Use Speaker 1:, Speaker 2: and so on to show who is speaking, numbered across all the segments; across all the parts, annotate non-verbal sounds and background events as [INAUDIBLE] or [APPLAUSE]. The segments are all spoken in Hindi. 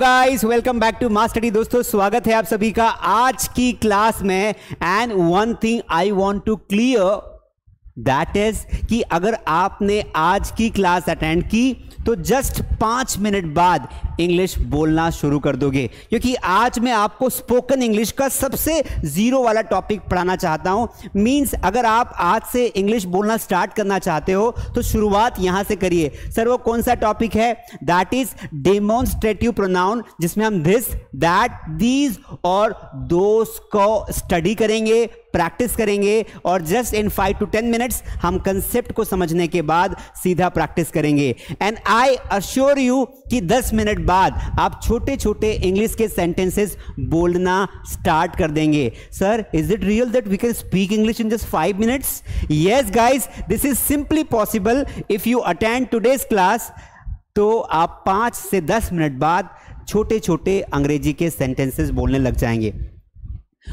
Speaker 1: Guys welcome back to study दोस्तों स्वागत है आप सभी का आज की क्लास में and one thing I want to clear that is कि अगर आपने आज की क्लास अटेंड की तो जस्ट पाँच मिनट बाद इंग्लिश बोलना शुरू कर दोगे क्योंकि आज मैं आपको स्पोकन इंग्लिश का सबसे ज़ीरो वाला टॉपिक पढ़ाना चाहता हूं मीन्स अगर आप आज से इंग्लिश बोलना स्टार्ट करना चाहते हो तो शुरुआत यहां से करिए सर वो कौन सा टॉपिक है दैट इज डेमोन्स्ट्रेटिव प्रोनाउन जिसमें हम दिस दैट दीज और दोस्त को स्टडी करेंगे प्रैक्टिस करेंगे और just in five to ten minutes हम कंसेप्ट को समझने के बाद सीधा प्रैक्टिस करेंगे एंड आई अश्योर यू कि दस मिनट बाद आप छोटे छोटे इंग्लिश के सेंटेंसेस बोलना स्टार्ट कर देंगे sir is it real that we can speak English in just five minutes yes guys this is simply possible if you attend today's class तो आप पाँच से दस मिनट बाद छोटे छोटे अंग्रेजी के सेंटेंसेस बोलने लग जाएंगे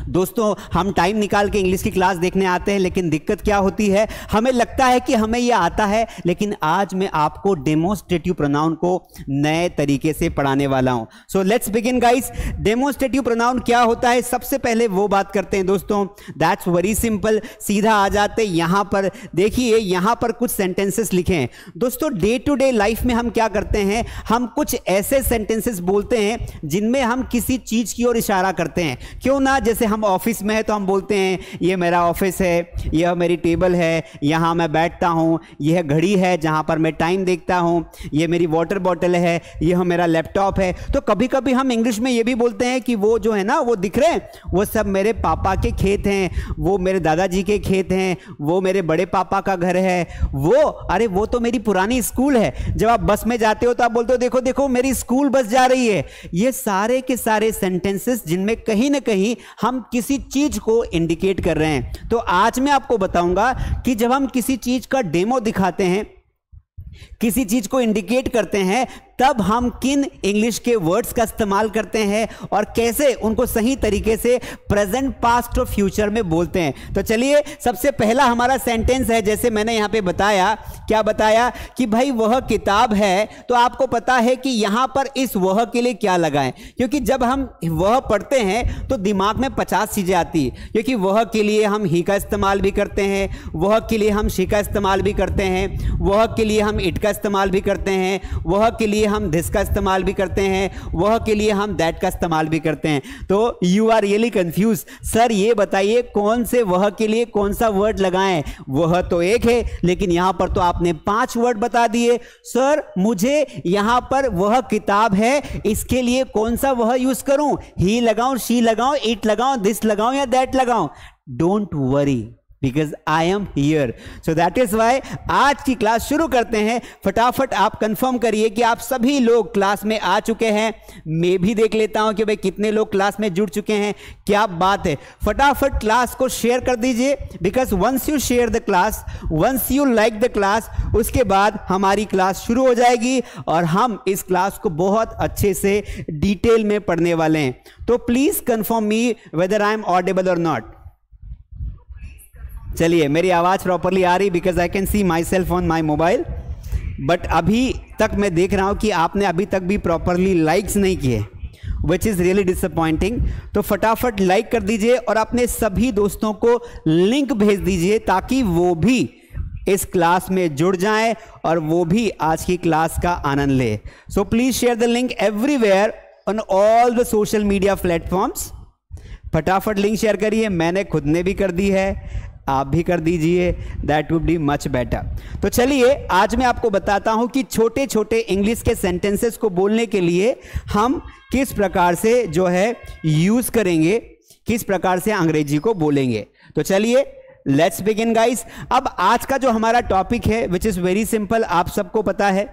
Speaker 1: दोस्तों हम टाइम निकाल के इंग्लिश की क्लास देखने आते हैं लेकिन दिक्कत क्या होती है हमें लगता है कि हमें यह आता है लेकिन आज मैं आपको डेमोस्ट्रेटिव प्रोनाउन को नए तरीके से पढ़ाने वाला हूं so let's begin guys demonstrative pronoun क्या होता है सबसे पहले वो बात करते हैं दोस्तों दैट्स वेरी सिंपल सीधा आ जाते यहां पर देखिए यहां पर कुछ सेंटेंसेस लिखे हैं दोस्तों डे टू डे लाइफ में हम क्या करते हैं हम कुछ ऐसे सेंटेंसेस बोलते हैं जिनमें हम किसी चीज की ओर इशारा करते हैं क्यों ना जैसे जैसे हम ऑफिस में है तो हम बोलते हैं ये मेरा ऑफिस है यह मेरी टेबल है यहाँ मैं बैठता हूँ यह घड़ी है जहाँ पर मैं टाइम देखता हूँ ये मेरी वाटर बॉटल है यह मेरा लैपटॉप है तो कभी कभी हम इंग्लिश में ये भी बोलते हैं कि वो जो है ना वो दिख रहे हैं वो सब मेरे पापा के खेत हैं वो मेरे दादाजी के खेत हैं वो मेरे बड़े पापा का घर है वो अरे वो तो मेरी पुरानी स्कूल है जब आप बस में जाते हो तो आप बोलते हो देखो देखो मेरी स्कूल बस जा रही है ये सारे के सारे सेंटेंसेस जिनमें कहीं ना कहीं हम हम किसी चीज को इंडिकेट कर रहे हैं तो आज मैं आपको बताऊंगा कि जब हम किसी चीज का डेमो दिखाते हैं किसी चीज को इंडिकेट करते हैं तब हम किन इंग्लिश के वर्ड्स का इस्तेमाल करते हैं और कैसे उनको सही तरीके से प्रेजेंट पास्ट और फ्यूचर में बोलते हैं तो चलिए सबसे पहला हमारा सेंटेंस है जैसे मैंने यहाँ पे बताया क्या बताया कि भाई वह किताब है तो आपको पता है कि यहाँ पर इस वह के लिए क्या लगाएं क्योंकि जब हम वह पढ़ते हैं तो दिमाग में पचास चीज़ें आती है क्योंकि वह के लिए हम ही का इस्तेमाल भी करते हैं वह के लिए हम शी का इस्तेमाल भी करते हैं वह के लिए हम इट का इस्तेमाल भी करते हैं वह के लिए लिए हम दिस का इस्तेमाल भी करते हैं वह के लिए हम दैट का इस्तेमाल भी करते हैं तो you are really confuse sir ये बताइए कौन से वह के लिए कौन सा वर्ड लगाएं वह तो एक है लेकिन यहां पर तो आपने पांच वर्ड बता दिए सर मुझे यहां पर वह किताब है इसके लिए कौन सा वह यूज करूं ही लगाऊं शी लगाऊं इट लगाऊं दिस लगाऊं या दैट लगाऊं don't worry because I am here so that is why आज की क्लास शुरू करते हैं फटाफट आप कंफर्म करिए कि आप सभी लोग क्लास में आ चुके हैं मैं भी देख लेता हूं कि भाई कितने लोग क्लास में जुड़ चुके हैं क्या बात है फटाफट क्लास को शेयर कर दीजिए because once you share the class once you like the class उसके बाद हमारी क्लास शुरू हो जाएगी और हम इस क्लास को बहुत अच्छे से डिटेल में पढ़ने वाले हैं तो please confirm me whether I am audible और नॉट चलिए मेरी आवाज़ प्रॉपरली आ रही because I can see myself on my mobile but अभी तक मैं देख रहा हूँ कि आपने अभी तक भी प्रॉपरली लाइक्स नहीं किए विच इज़ रियली डिसअपॉइंटिंग तो फटाफट लाइक कर दीजिए और अपने सभी दोस्तों को लिंक भेज दीजिए ताकि वो भी इस क्लास में जुड़ जाएं और वो भी आज की क्लास का आनंद ले so please share the link everywhere on all the social media platforms फटाफट लिंक शेयर करिए मैंने खुद ने भी कर दी है आप भी कर दीजिए that would be much better तो चलिए आज मैं आपको बताता हूं कि छोटे छोटे इंग्लिश के सेंटेंसेस को बोलने के लिए हम किस प्रकार से जो है यूज़ करेंगे किस प्रकार से अंग्रेजी को बोलेंगे तो चलिए लेट्स बिगिन गाइस अब आज का जो हमारा टॉपिक है विच इज़ वेरी सिंपल आप सबको पता है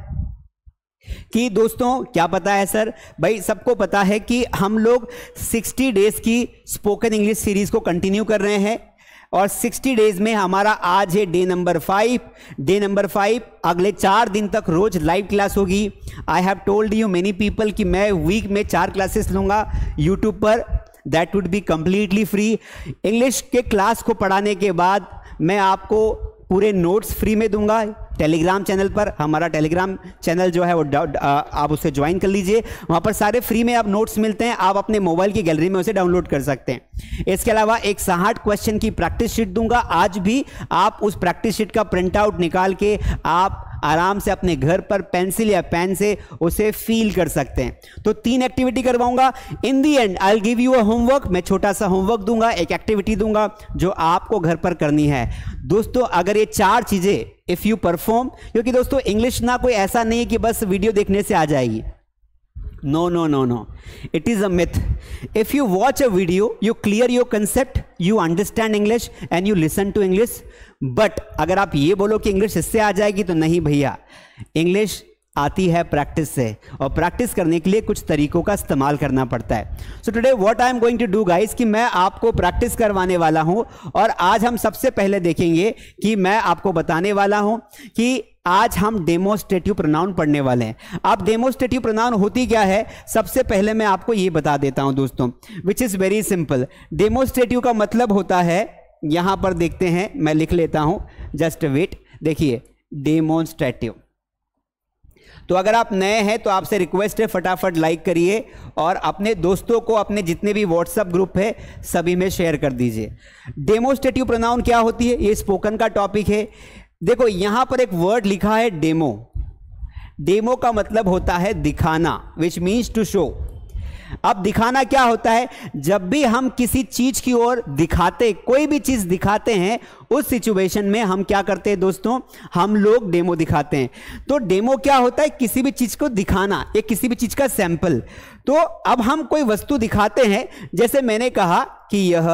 Speaker 1: कि दोस्तों क्या पता है सर भाई सबको पता है कि हम लोग 60 डेज की स्पोकन इंग्लिश सीरीज को कंटिन्यू कर रहे हैं और 60 डेज में हमारा आज है day number five day number five अगले चार दिन तक रोज लाइव क्लास होगी I have told you many people कि मैं वीक में चार क्लासेस लूँगा यूट्यूब पर that would be completely free English के क्लास को पढ़ाने के बाद मैं आपको पूरे नोट्स फ्री में दूंगा टेलीग्राम चैनल पर हमारा टेलीग्राम चैनल जो है वो आप उसे ज्वाइन कर लीजिए वहाँ पर सारे फ्री में आप नोट्स मिलते हैं आप अपने मोबाइल की गैलरी में उसे डाउनलोड कर सकते हैं इसके अलावा एक साठ क्वेश्चन की प्रैक्टिस शीट दूंगा आज भी आप उस प्रैक्टिस शीट का प्रिंट आउट निकाल के आप आराम से अपने घर पर पेंसिल या पेन से उसे फील कर सकते हैं तो तीन एक्टिविटी करवाऊंगा in the end I give you a homework मैं छोटा सा होमवर्क दूंगा एक एक्टिविटी दूंगा जो आपको घर पर करनी है दोस्तों अगर ये चार चीज़ें इफ़ यू परफॉर्म क्योंकि दोस्तों इंग्लिश ना कोई ऐसा नहीं है कि बस वीडियो देखने से आ जाएगी no no no no it is a myth if you watch a video you clear your concept you understand english and you listen to english but अगर आप ये बोलो कि इंग्लिश इससे आ जाएगी तो नहीं भैया इंग्लिश आती है प्रैक्टिस से और प्रैक्टिस करने के लिए कुछ तरीकों का इस्तेमाल करना पड़ता है so today what I am going to do guys कि मैं आपको प्रैक्टिस करवाने वाला हूं और आज हम सबसे पहले देखेंगे कि मैं आपको बताने वाला हूं कि आज हम डेमोस्ट्रेटिव प्रोनाउन पढ़ने वाले हैं आप डेमोस्ट्रेटिव प्रोनाउन होती क्या है सबसे पहले मैं आपको ये बता देता हूं दोस्तों which is very simple demonstrative का मतलब होता है यहाँ पर देखते हैं मैं लिख लेता हूँ जस्ट वेट देखिए डेमोन्स्ट्रेटिव तो अगर आप नए हैं तो आपसे रिक्वेस्ट है फटाफट लाइक करिए और अपने दोस्तों को अपने जितने भी व्हाट्सएप ग्रुप है सभी में शेयर कर दीजिए डेमोस्टेटिव प्रोनाउन क्या होती है ये स्पोकन का टॉपिक है देखो यहाँ पर एक वर्ड लिखा है डेमो डेमो का मतलब होता है दिखाना विच मीन्स टू शो अब दिखाना क्या होता है जब भी हम किसी चीज़ की ओर दिखाते कोई भी चीज़ दिखाते हैं उस सिचुएशन में हम क्या करते हैं दोस्तों हम लोग डेमो दिखाते हैं तो डेमो क्या होता है किसी भी चीज़ को दिखाना या किसी भी चीज़ का सैंपल तो अब हम कोई वस्तु दिखाते हैं जैसे मैंने कहा कि यह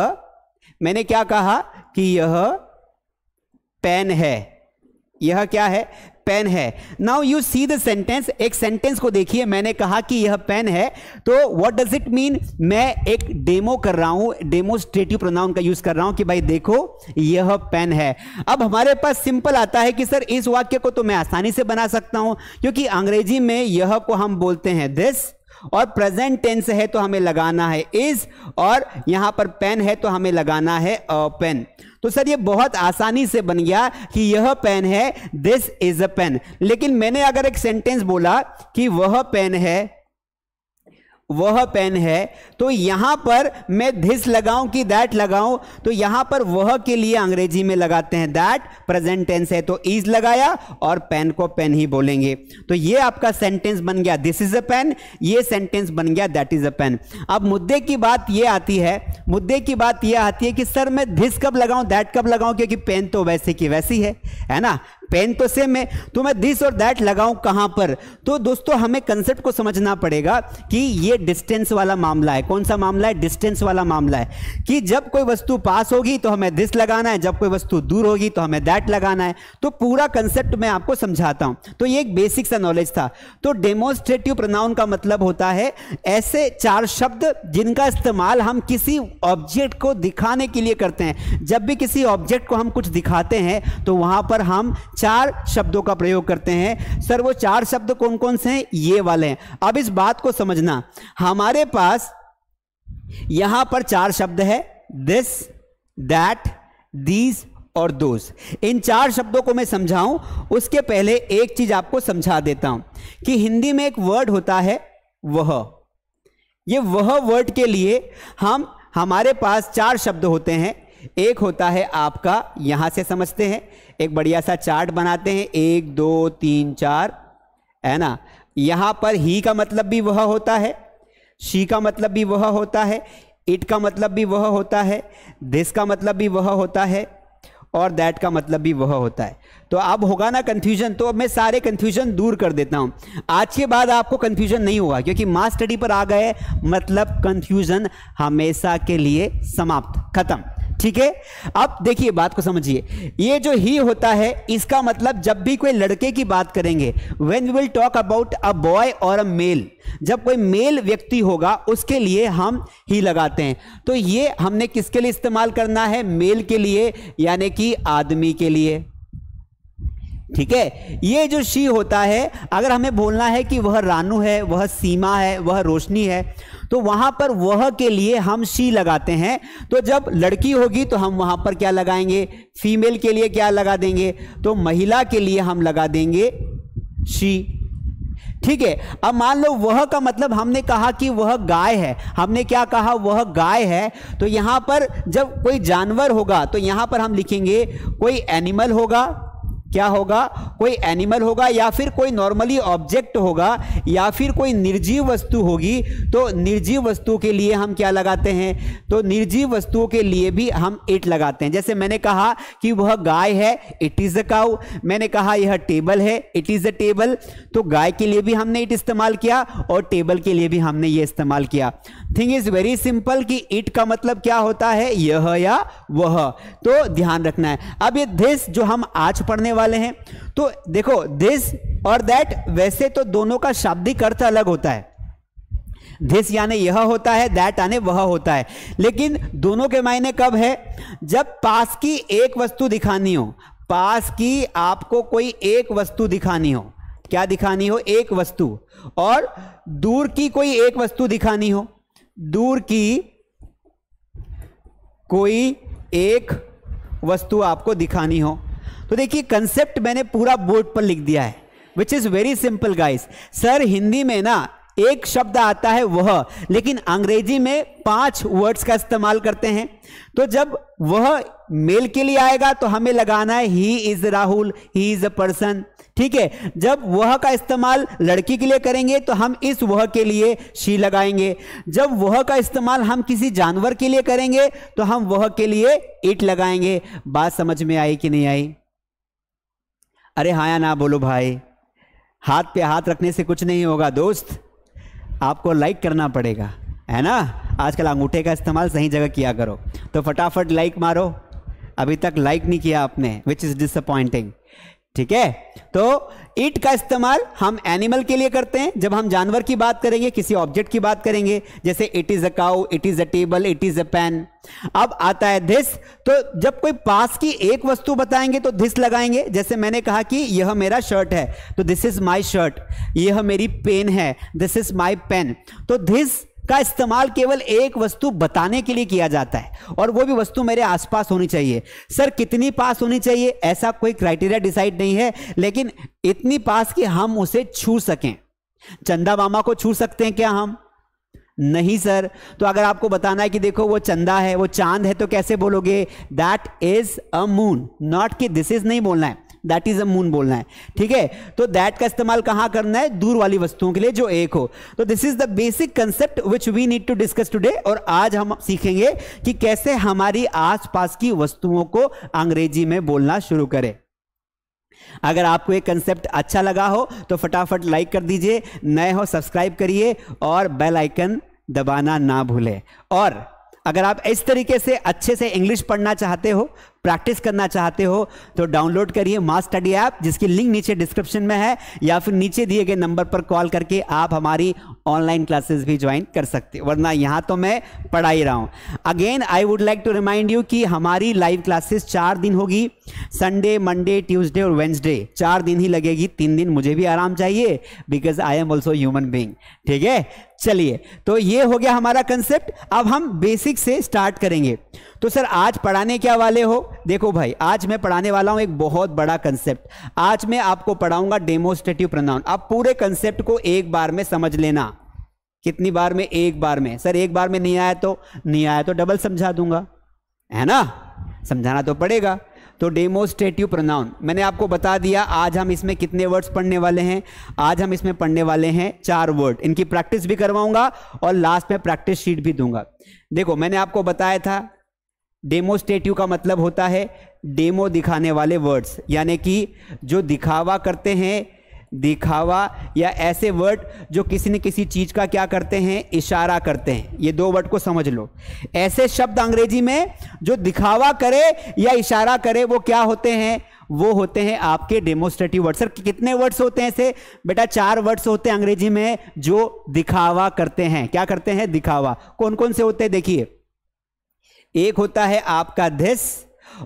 Speaker 1: मैंने क्या कहा कि यह पेन है यह क्या है पेन है now you see the sentence एक सेंटेंस को देखिए मैंने कहा कि यह पेन है तो व्हाट डज इट मीन मैं एक डेमो कर रहा हूं डेमोस्ट्रेटिव प्रोनाउन का यूज कर रहा हूं कि भाई देखो यह पेन है अब हमारे पास सिंपल आता है कि सर इस वाक्य को तो मैं आसानी से बना सकता हूं क्योंकि अंग्रेजी में यह को हम बोलते हैं दिस और प्रेजेंट टेंस है तो हमें लगाना है इज और यहां पर पेन है तो हमें लगाना है पेन uh, तो सर ये बहुत आसानी से बन गया कि यह पेन है दिस इज अ पेन लेकिन मैंने अगर एक सेंटेंस बोला कि वह पेन है वह पेन है तो यहां पर मैं धिस लगाऊं कि दैट लगाऊं तो यहां पर वह के लिए अंग्रेजी में लगाते हैं दैट प्रेजेंट टेंस है तो इज लगाया और पेन को पेन ही बोलेंगे तो ये आपका सेंटेंस बन गया दिस इज अ पेन ये सेंटेंस बन गया दैट इज अ पेन अब मुद्दे की बात ये आती है मुद्दे की बात यह आती है कि सर मैं धिस कब लगाऊं दैट कब लगाऊं क्योंकि पेन तो वैसे की वैसी है है ना पेन तो सेम है तो मैं दिस और दैट लगाऊं कहां पर तो दोस्तों हमें कंसेप्ट को समझना पड़ेगा कि ये डिस्टेंस वाला मामला है कौन सा मामला है डिस्टेंस वाला मामला है कि जब कोई वस्तु पास होगी तो हमें दिस लगाना है जब कोई वस्तु दूर होगी तो हमें दैट लगाना है तो पूरा कंसेप्ट मैं आपको समझाता हूं तो ये एक बेसिक सा नॉलेज था तो डेमोस्ट्रेटिव प्रोनाउन का मतलब होता है ऐसे चार शब्द जिनका इस्तेमाल हम किसी ऑब्जेक्ट को दिखाने के लिए करते हैं जब भी किसी ऑब्जेक्ट को हम कुछ दिखाते हैं तो वहां पर हम चार शब्दों का प्रयोग करते हैं सर वो चार शब्द कौन कौन से हैं ये वाले हैं अब इस बात को समझना हमारे पास यहां पर चार शब्द है दिस दैट दीज और दोज इन चार शब्दों को मैं समझाऊं उसके पहले एक चीज आपको समझा देता हूं कि हिंदी में एक वर्ड होता है वह ये वह वर्ड के लिए हम हमारे पास चार शब्द होते हैं एक होता है आपका यहां से समझते हैं एक बढ़िया सा चार्ट बनाते हैं एक दो तीन चार है ना यहां पर ही का मतलब भी वह होता है शी का मतलब भी वह होता है इट का मतलब भी वह होता है दिस का मतलब भी वह होता है और दैट का मतलब भी वह होता है तो अब होगा ना कन्फ्यूजन तो अब मैं सारे कंफ्यूजन दूर कर देता हूं आज के बाद आपको कन्फ्यूजन नहीं होगा क्योंकि मास स्टडी पर आ गए मतलब कंफ्यूजन हमेशा के लिए समाप्त खत्म ठीक है अब देखिए बात को समझिए ये जो ही होता है इसका मतलब जब भी कोई लड़के की बात करेंगे when we will talk about a boy और अ मेल जब कोई मेल व्यक्ति होगा उसके लिए हम ही लगाते हैं तो ये हमने किसके लिए इस्तेमाल करना है मेल के लिए यानी कि आदमी के लिए ठीक है ये जो शी होता है अगर हमें बोलना है कि वह रानू है वह सीमा है वह रोशनी है तो वहां पर वह के लिए हम शी लगाते हैं तो जब लड़की होगी तो हम वहां पर क्या लगाएंगे फीमेल के लिए क्या लगा देंगे तो महिला के लिए हम लगा देंगे शी ठीक है अब मान लो वह का मतलब हमने कहा कि वह गाय है हमने क्या कहा वह गाय है तो यहां पर जब कोई जानवर होगा तो यहां पर हम लिखेंगे कोई एनिमल होगा क्या होगा कोई एनिमल होगा या फिर कोई नॉर्मली ऑब्जेक्ट होगा या फिर कोई निर्जीव वस्तु होगी तो निर्जीव वस्तु के लिए हम क्या लगाते हैं तो निर्जीव वस्तुओं के लिए भी हम इट लगाते हैं जैसे मैंने कहा कि वह गाय है इट इज़ अ काउ मैंने कहा यह टेबल है इट इज़ अ टेबल तो गाय के लिए भी हमने इट इस्तेमाल किया और टेबल के लिए भी हमने ये इस्तेमाल किया थिंग इज़ वेरी सिंपल कि इट का मतलब क्या होता है यह या वह तो ध्यान रखना है अब ये धिस जो हम आज पढ़ने वाले हैं तो देखो दिस और दैट वैसे तो दोनों का शाब्दिक अर्थ अलग होता है दिस याने यह होता है दैट आने वह होता है लेकिन दोनों के मायने कब है जब पास की एक वस्तु दिखानी हो पास की आपको कोई एक वस्तु दिखानी हो क्या दिखानी हो एक वस्तु और दूर की कोई एक वस्तु दिखानी हो दूर की कोई एक वस्तु आपको दिखानी हो तो देखिए कंसेप्ट मैंने पूरा बोर्ड पर लिख दिया है which is very simple guys sir Hindi में ना एक शब्द आता है वह लेकिन अंग्रेजी में पांच वर्ड्स का इस्तेमाल करते हैं तो जब वह मेल के लिए आएगा तो हमें लगाना है he is Rahul he is a person ठीक है जब वह का इस्तेमाल लड़की के लिए करेंगे तो हम इस वह के लिए शी लगाएंगे जब वह का इस्तेमाल हम किसी जानवर के लिए करेंगे तो हम वह के लिए इट लगाएंगे बात समझ में आई कि नहीं आई अरे हाँ या ना बोलो भाई हाथ पे हाथ रखने से कुछ नहीं होगा दोस्त आपको लाइक करना पड़ेगा है ना आजकल अंगूठे का इस्तेमाल सही जगह किया करो तो फटाफट लाइक मारो अभी तक लाइक नहीं किया आपने विच इज़ डिसअपॉइंटिंग ठीक है तो इट का इस्तेमाल हम एनिमल के लिए करते हैं जब हम जानवर की बात करेंगे किसी ऑब्जेक्ट की बात करेंगे जैसे it is a cow it is a table it is a pen अब आता है धिस तो जब कोई पास की एक वस्तु बताएंगे तो धिस लगाएंगे जैसे मैंने कहा कि यह मेरा शर्ट है तो दिस इज माई शर्ट यह मेरी पेन है दिस इज माई पेन तो धिस का इस्तेमाल केवल एक वस्तु बताने के लिए किया जाता है और वो भी वस्तु मेरे आसपास होनी चाहिए सर कितनी पास होनी चाहिए ऐसा कोई क्राइटेरिया डिसाइड नहीं है लेकिन इतनी पास कि हम उसे छू सकें चंदा मामा को छू सकते हैं क्या हम नहीं सर तो अगर आपको बताना है कि देखो वो चंदा है वो चांद है तो कैसे बोलोगे that is a moon not कि दिस इज नहीं बोलना है दैट इज अ मून बोलना है ठीक है तो दैट का इस्तेमाल कहां करना है दूर वाली वस्तुओं के लिए जो एक हो तो this is the basic concept which we need to discuss today और आज हम सीखेंगे कि कैसे हमारी आसपास की वस्तुओं को अंग्रेजी में बोलना शुरू करें अगर आपको ये कंसेप्ट अच्छा लगा हो तो फटाफट लाइक कर दीजिए नए हो सब्सक्राइब करिए और बेल आइकन दबाना ना भूले और अगर आप इस तरीके से अच्छे से इंग्लिश पढ़ना चाहते हो प्रैक्टिस करना चाहते हो तो डाउनलोड करिए मास स्टडी ऐप जिसकी लिंक नीचे डिस्क्रिप्शन में है या फिर नीचे दिए गए नंबर पर कॉल करके आप हमारी ऑनलाइन क्लासेस भी ज्वाइन कर सकते हो वरना यहाँ तो मैं पढ़ा ही रहा हूँ again I would like to remind you कि हमारी लाइव क्लासेस चार दिन होगी संडे मंडे ट्यूजडे और वेंसडे चार दिन ही लगेगी तीन दिन मुझे भी आराम चाहिए because I am also human being ठीक है चलिए तो ये हो गया हमारा कंसेप्ट अब हम बेसिक से स्टार्ट करेंगे तो सर आज पढ़ाने क्या वाले हो देखो भाई आज मैं पढ़ाने वाला हूं एक बहुत बड़ा कंसेप्ट आज मैं आपको पढ़ाऊंगा डेमोस्ट्रेटिव प्रोनाउन आप पूरे कंसेप्ट को एक बार में समझ लेना कितनी बार में एक बार में सर एक बार में नहीं आया तो नहीं आया तो डबल समझा दूंगा है ना समझाना तो पड़ेगा तो डेमोस्ट्रेटिव प्रोनाउन मैंने आपको बता दिया आज हम इसमें कितने वर्ड्स पढ़ने वाले हैं आज हम इसमें पढ़ने वाले हैं चार वर्ड इनकी प्रैक्टिस भी करवाऊंगा और लास्ट में प्रैक्टिस शीट भी दूंगा देखो मैंने आपको बताया था डेमोस्टेटिव का मतलब होता है डेमो दिखाने वाले वर्ड्स यानी कि जो दिखावा करते हैं दिखावा या ऐसे वर्ड जो किसी न किसी चीज़ का क्या करते हैं इशारा करते हैं ये दो वर्ड को समझ लो ऐसे शब्द अंग्रेजी में जो दिखावा करे या इशारा करे वो क्या होते हैं वो होते हैं आपके डेमोस्ट्रेटिव वर्ड सर कितने वर्ड्स होते हैं ऐसे बेटा चार वर्ड्स होते हैं अंग्रेजी में जो दिखावा करते हैं क्या करते हैं दिखावा कौन कौन से होते हैं देखिए एक होता है आपका दिस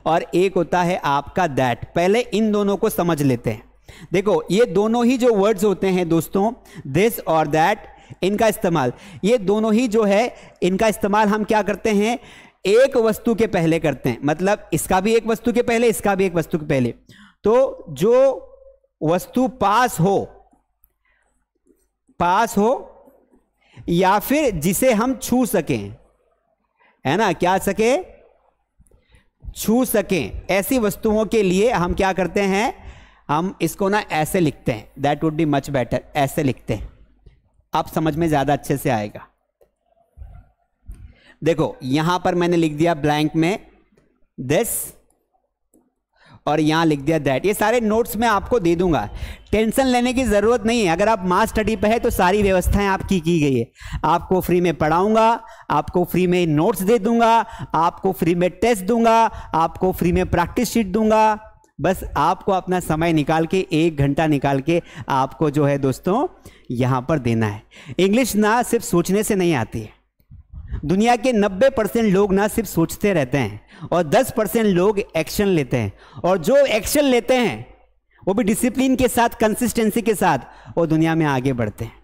Speaker 1: और एक होता है आपका दैट पहले इन दोनों को समझ लेते हैं देखो ये दोनों ही जो वर्ड्स होते हैं दोस्तों दिस और दैट इनका इस्तेमाल ये दोनों ही जो है इनका इस्तेमाल हम क्या करते हैं एक वस्तु के पहले करते हैं मतलब इसका भी एक वस्तु के पहले इसका भी एक वस्तु के पहले तो जो वस्तु पास हो पास हो या फिर जिसे हम छू सकें है ना क्या सके छू सकें ऐसी वस्तुओं के लिए हम क्या करते हैं हम इसको ना ऐसे लिखते हैं that would be much better ऐसे लिखते हैं आप समझ में ज़्यादा अच्छे से आएगा देखो यहां पर मैंने लिख दिया ब्लैंक में दिस और यहाँ लिख दिया दैट ये सारे नोट्स मैं आपको दे दूंगा टेंशन लेने की ज़रूरत नहीं है अगर आप मास स्टडी पे है तो सारी व्यवस्थाएं आपकी की गई है आपको फ्री में पढ़ाऊंगा आपको फ्री में नोट्स दे दूंगा आपको फ्री में टेस्ट दूंगा आपको फ्री में प्रैक्टिस शीट दूंगा बस आपको अपना समय निकाल के एक घंटा निकाल के आपको जो है दोस्तों यहाँ पर देना है इंग्लिश ना सिर्फ सोचने से नहीं आती है दुनिया के 90 परसेंट लोग ना सिर्फ सोचते रहते हैं और 10 परसेंट लोग एक्शन लेते हैं और जो एक्शन लेते हैं वो भी डिसिप्लिन के साथ कंसिस्टेंसी के साथ वो दुनिया में आगे बढ़ते हैं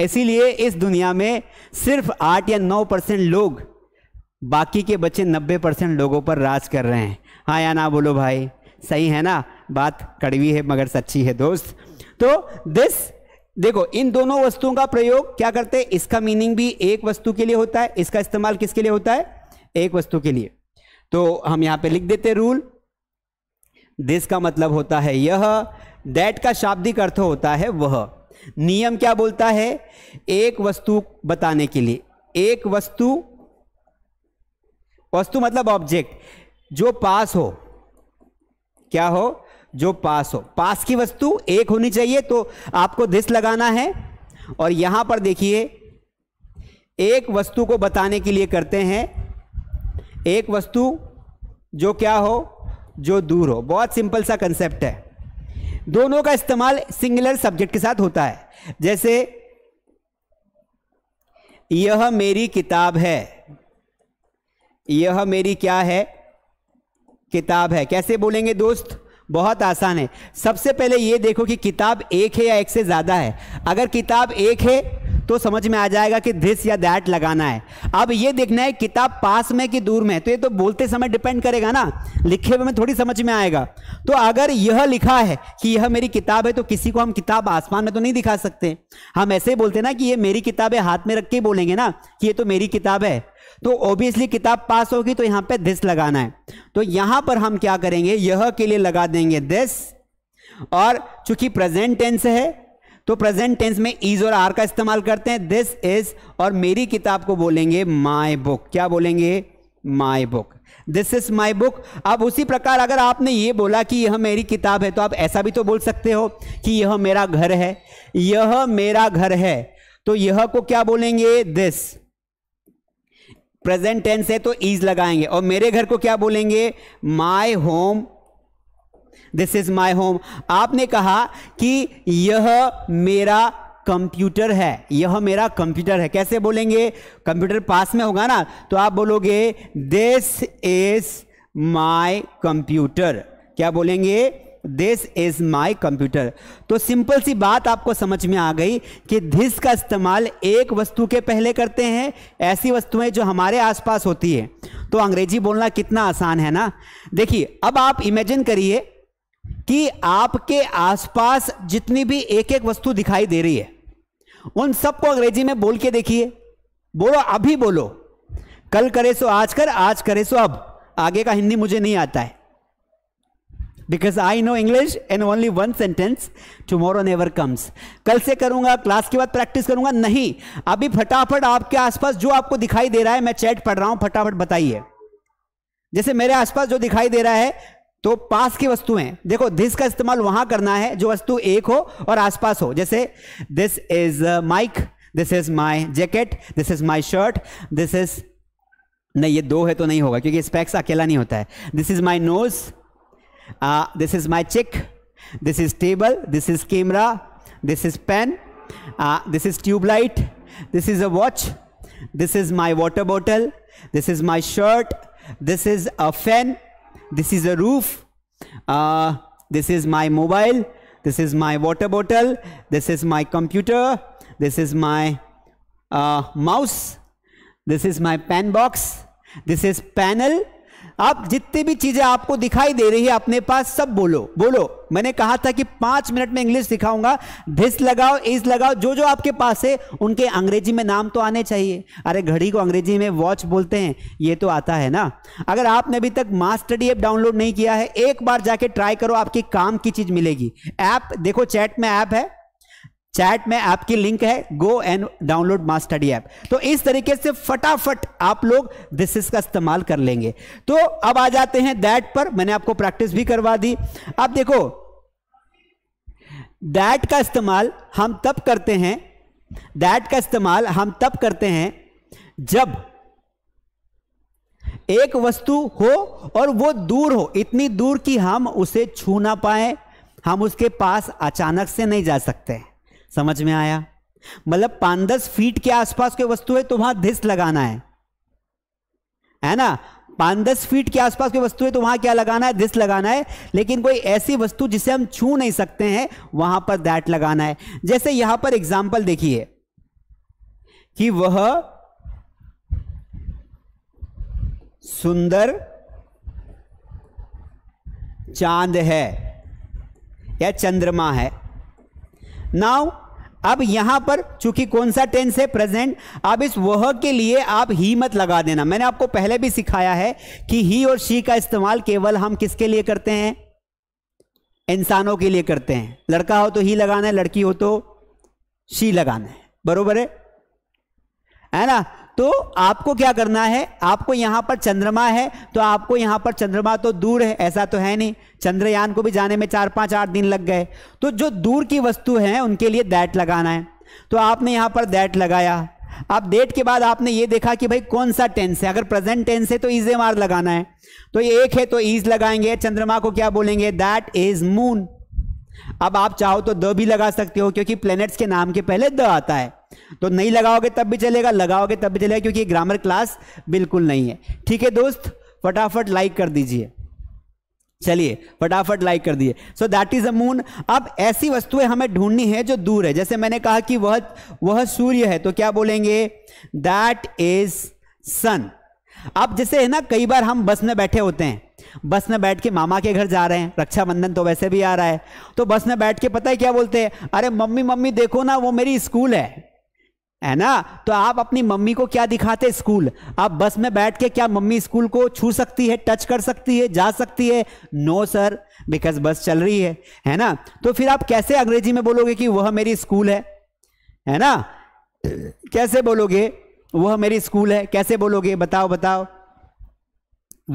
Speaker 1: इसीलिए इस दुनिया में सिर्फ आठ या नौ परसेंट लोग बाकी के बच्चे नब्बे परसेंट लोगों पर राज कर रहे हैं हाँ या ना बोलो भाई सही है ना बात कड़वी है मगर सच्ची है दोस्त तो दिस देखो इन दोनों वस्तुओं का प्रयोग क्या करते हैं इसका मीनिंग भी एक वस्तु के लिए होता है इसका इस्तेमाल किसके लिए होता है एक वस्तु के लिए तो हम यहां पे लिख देते रूल दिस का मतलब होता है यह दैट का शाब्दिक अर्थ होता है वह नियम क्या बोलता है एक वस्तु बताने के लिए एक वस्तु वस्तु मतलब ऑब्जेक्ट जो पास हो क्या हो जो पास हो पास की वस्तु एक होनी चाहिए तो आपको दिस लगाना है और यहां पर देखिए एक वस्तु को बताने के लिए करते हैं एक वस्तु जो क्या हो जो दूर हो बहुत सिंपल सा कंसेप्ट है दोनों का इस्तेमाल सिंगुलर सब्जेक्ट के साथ होता है जैसे यह मेरी किताब है यह मेरी क्या है किताब है कैसे बोलेंगे दोस्त बहुत आसान है सबसे पहले ये देखो कि किताब एक है या एक से ज़्यादा है अगर किताब एक है तो समझ में आ जाएगा कि दिस या दैट लगाना है अब ये देखना है किताब पास में कि दूर में तो ये तो बोलते समय डिपेंड करेगा ना लिखे हुए में थोड़ी समझ में आएगा तो अगर यह लिखा है कि यह मेरी किताब है तो किसी को हम किताब आसमान में तो नहीं दिखा सकते हम ऐसे ही बोलते ना कि ये मेरी किताब है हाथ में रख के बोलेंगे ना कि ये तो मेरी किताब है तो ऑब्वियसली किताब पास होगी तो यहां पे दिस लगाना है तो यहां पर हम क्या करेंगे यह के लिए लगा देंगे दिस और चूंकि प्रेजेंट टेंस है तो प्रेजेंट टेंस में इज और आर का इस्तेमाल करते हैं दिस इज और मेरी किताब को बोलेंगे माई बुक क्या बोलेंगे my book this is my book अब उसी प्रकार अगर आपने ये बोला कि यह मेरी किताब है तो आप ऐसा भी तो बोल सकते हो कि यह मेरा घर है यह मेरा घर है तो यह को क्या बोलेंगे दिस प्रेजेंट टेंस है तो इज लगाएंगे और मेरे घर को क्या बोलेंगे my home this is my home आपने कहा कि यह मेरा कंप्यूटर है यह मेरा कंप्यूटर है कैसे बोलेंगे कंप्यूटर पास में होगा ना तो आप बोलोगे दिस इज माय कंप्यूटर क्या बोलेंगे दिस इज़ माई कंप्यूटर तो सिंपल सी बात आपको समझ में आ गई कि धिस का इस्तेमाल एक वस्तु के पहले करते हैं ऐसी वस्तुएं जो हमारे आसपास होती है तो अंग्रेजी बोलना कितना आसान है ना देखिए अब आप इमेजिन करिए कि आपके आसपास जितनी भी एक एक वस्तु दिखाई दे रही है उन सबको अंग्रेजी में बोल के देखिए बोलो अभी बोलो कल करे सो आज कर आज करे सो अब आगे का हिंदी मुझे नहीं आता है because I know English and only one sentence tomorrow never comes कल से करूंगा क्लास के बाद प्रैक्टिस करूंगा नहीं अभी फटाफट आपके आसपास जो आपको दिखाई दे रहा है मैं चैट पढ़ रहा हूं फटाफट बताइए जैसे मेरे आसपास जो दिखाई दे रहा है तो पास की वस्तुएं देखो दिस का इस्तेमाल वहां करना है जो वस्तु एक हो और आसपास हो जैसे this is mic this is my jacket this is my shirt this is नहीं ये दो है तो नहीं होगा क्योंकि स्पैक्स अकेला नहीं होता है this is my nose Uh, this is my chick. This is table. This is camera. This is pen. Uh, this is tube light. This is a watch. This is my water bottle. This is my shirt. This is a fan. This is a roof. Uh, this is my mobile. This is my water bottle. This is my computer. This is my mouse. This is my pen box. This is panel आप जितनी भी चीजें आपको दिखाई दे रही है अपने पास सब बोलो बोलो मैंने कहा था कि पांच मिनट में इंग्लिश सिखाऊंगा धिस लगाओ इस लगाओ जो जो आपके पास है उनके अंग्रेजी में नाम तो आने चाहिए अरे घड़ी को अंग्रेजी में वॉच बोलते हैं ये तो आता है ना अगर आपने अभी तक मास्टर डी ऐप डाउनलोड नहीं किया है एक बार जाके ट्राई करो आपकी काम की चीज मिलेगी ऐप देखो चैट में ऐप है चैट में आपकी लिंक है go and download my study app तो इस तरीके से फटाफट आप लोग दिस इज का इस्तेमाल कर लेंगे तो अब आ जाते हैं दैट पर मैंने आपको प्रैक्टिस भी करवा दी अब देखो दैट का इस्तेमाल हम तब करते हैं दैट का इस्तेमाल हम तब करते हैं जब एक वस्तु हो और वो दूर हो इतनी दूर कि हम उसे छू ना पाए हम उसके पास अचानक से नहीं जा सकते हैं समझ में आया मतलब पांच दस फीट के आसपास कोई वस्तु है तो वहां धिस लगाना है है ना पांच दस फीट के आसपास कोई वस्तु है तो वहां क्या लगाना है धिस लगाना है लेकिन कोई ऐसी वस्तु जिसे हम छू नहीं सकते हैं वहां पर दैट लगाना है जैसे यहां पर एग्जाम्पल देखिए कि वह सुंदर चांद है या चंद्रमा है नाउ अब यहां पर चूंकि कौन सा टेंस है प्रेजेंट अब इस वह के लिए आप ही मत लगा देना मैंने आपको पहले भी सिखाया है कि ही और शी का इस्तेमाल केवल हम किसके लिए करते हैं इंसानों के लिए करते हैं लड़का हो तो ही लगाना है लड़की हो तो शी लगाना है बरोबर है है ना तो आपको क्या करना है आपको यहां पर चंद्रमा है तो आपको यहां पर चंद्रमा तो दूर है ऐसा तो है नहीं चंद्रयान को भी जाने में चार पांच आठ दिन लग गए तो जो दूर की वस्तु है उनके लिए दैट लगाना है तो आपने यहां पर दैट लगाया अब डेट के बाद आपने ये देखा कि भाई कौन सा टेंस है अगर प्रेजेंट टेंस है तो इज एम आर लगाना है तो ये एक है तो ईज लगाएंगे चंद्रमा को क्या बोलेंगे दैट इज मून अब आप चाहो तो द भी लगा सकते हो क्योंकि प्लैनेट्स के नाम के पहले द आता है तो नहीं लगाओगे तब भी चलेगा लगाओगे तब भी चलेगा क्योंकि ग्रामर क्लास बिल्कुल नहीं है ठीक है दोस्त फटाफट लाइक कर दीजिए चलिए फटाफट लाइक कर दिए so that is a moon अब ऐसी वस्तुएं हमें ढूंढनी है जो दूर है जैसे मैंने कहा कि वह वह सूर्य है तो क्या बोलेंगे दैट इज सन अब जैसे है ना कई बार हम बस में बैठे होते हैं बस में बैठ के मामा के घर जा रहे हैं रक्षाबंधन तो वैसे भी आ रहा है तो बस में बैठ के पता है क्या बोलते हैं अरे मम्मी मम्मी देखो ना वो मेरी स्कूल है है ना तो आप अपनी मम्मी को क्या दिखाते स्कूल आप बस में बैठ के क्या मम्मी स्कूल को छू सकती है टच कर सकती है जा सकती है नो सर बिकॉज बस चल रही है है ना तो फिर आप कैसे अंग्रेजी में बोलोगे कि वह मेरी स्कूल है है ना कैसे बोलोगे वह मेरी स्कूल है कैसे बोलोगे बताओ बताओ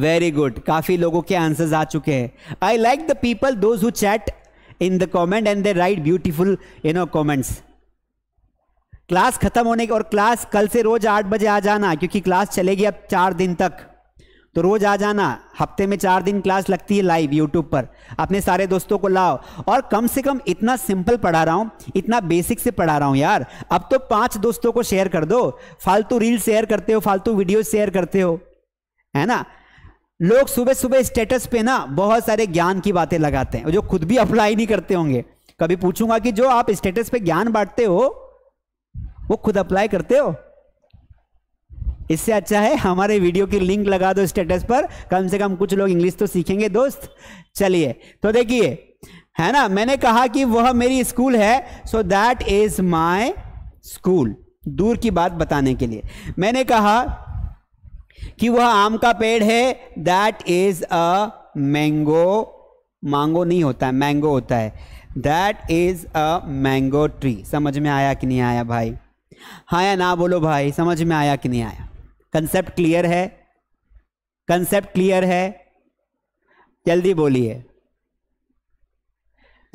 Speaker 1: वेरी गुड काफी लोगों के आंसर्स आ चुके हैं I like the people those who chat in the comment and they write beautiful you know comments class खत्म होने की और क्लास कल से रोज आठ बजे आ जाना क्योंकि क्लास चलेगी अब चार दिन तक तो रोज आ जाना हफ्ते में चार दिन क्लास लगती है लाइव यूट्यूब पर अपने सारे दोस्तों को लाओ और कम से कम इतना सिंपल पढ़ा रहा हूं इतना बेसिक से पढ़ा रहा हूं यार अब तो पांच दोस्तों को शेयर कर दो फालतू रील शेयर करते हो फालतू वीडियो शेयर करते हो है ना लोग सुबह सुबह स्टेटस पे ना बहुत सारे ज्ञान की बातें लगाते हैं जो खुद भी अप्लाई नहीं करते होंगे कभी पूछूंगा कि जो आप स्टेटस पे ज्ञान बांटते हो वो खुद अप्लाई करते हो इससे अच्छा है हमारे वीडियो की लिंक लगा दो स्टेटस पर कम से कम कुछ लोग इंग्लिश तो सीखेंगे दोस्त चलिए तो देखिए है ना मैंने कहा कि वह मेरी स्कूल है so that is my school दूर की बात बताने के लिए मैंने कहा कि वह आम का पेड़ है दैट इज अ मैंगो मांगो नहीं होता है मैंगो होता है that is a mango tree समझ में आया कि नहीं आया भाई हाँ या ना बोलो भाई समझ में आया कि नहीं आया कंसेप्ट क्लियर है कंसेप्ट क्लियर है जल्दी बोलिए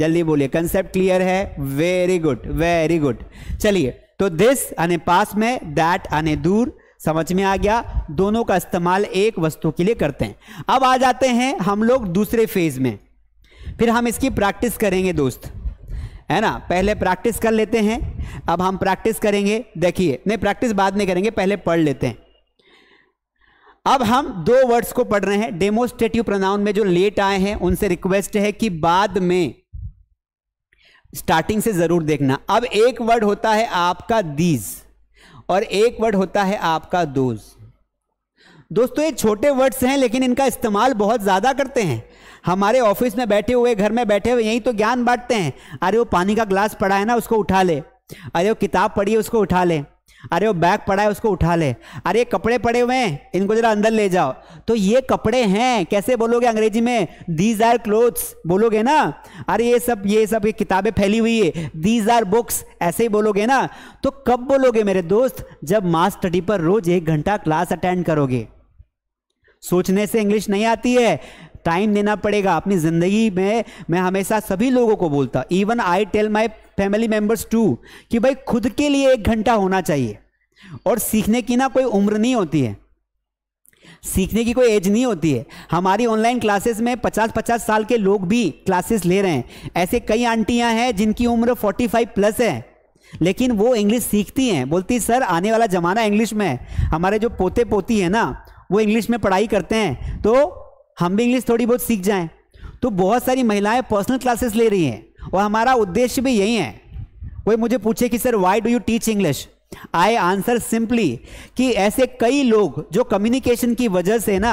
Speaker 1: जल्दी बोलिए कंसेप्ट क्लियर है वेरी गुड वेरी गुड चलिए तो दिस आने पास में दैट आने दूर समझ में आ गया दोनों का इस्तेमाल एक वस्तु के लिए करते हैं अब आ जाते हैं हम लोग दूसरे फेज में फिर हम इसकी प्रैक्टिस करेंगे दोस्त है ना पहले प्रैक्टिस कर लेते हैं अब हम प्रैक्टिस करेंगे देखिए नहीं प्रैक्टिस बाद में करेंगे पहले पढ़ लेते हैं अब हम दो वर्ड्स को पढ़ रहे हैं डेमोस्ट्रेटिव प्रोनाउन में जो लेट आए हैं उनसे रिक्वेस्ट है कि बाद में स्टार्टिंग से जरूर देखना अब एक वर्ड होता है आपका दीज और एक वर्ड होता है आपका दोस्त दोस्तों ये छोटे वर्ड्स हैं लेकिन इनका इस्तेमाल बहुत ज़्यादा करते हैं हमारे ऑफिस में बैठे हुए घर में बैठे हुए यही तो ज्ञान बांटते हैं अरे वो पानी का ग्लास पड़ा है ना उसको उठा ले अरे वो किताब पढ़ी है उसको उठा ले अरे वो बैग पड़ा है उसको उठा ले अरे कपड़े पड़े हुए हैं इनको जरा अंदर ले जाओ तो ये कपड़े हैं कैसे बोलोगे अंग्रेजी में दीज आर क्लोथ्स बोलोगे ना अरे ये सब ये सब ये किताबें फैली हुई है दीज आर बुक्स ऐसे ही बोलोगे ना तो कब बोलोगे मेरे दोस्त जब मास स्टडी पर रोज एक घंटा क्लास अटेंड करोगे सोचने से इंग्लिश नहीं आती है टाइम देना पड़ेगा अपनी ज़िंदगी में मैं हमेशा सभी लोगों को बोलता even I tell my family members too कि भाई खुद के लिए एक घंटा होना चाहिए और सीखने की ना कोई उम्र नहीं होती है सीखने की कोई एज नहीं होती है हमारी ऑनलाइन क्लासेस में 50-50 साल के लोग भी क्लासेस ले रहे हैं ऐसे कई आंटियां हैं जिनकी उम्र 45 प्लस है लेकिन वो इंग्लिश सीखती हैं बोलती सर आने वाला ज़माना इंग्लिश में है हमारे जो पोते पोती हैं ना वो इंग्लिश में पढ़ाई करते हैं तो हम भी इंग्लिश थोड़ी बहुत सीख जाएं तो बहुत सारी महिलाएं पर्सनल क्लासेस ले रही हैं और हमारा उद्देश्य भी यही है कोई मुझे पूछे कि sir why do you teach English I answer simply कि ऐसे कई लोग जो कम्युनिकेशन की वजह से ना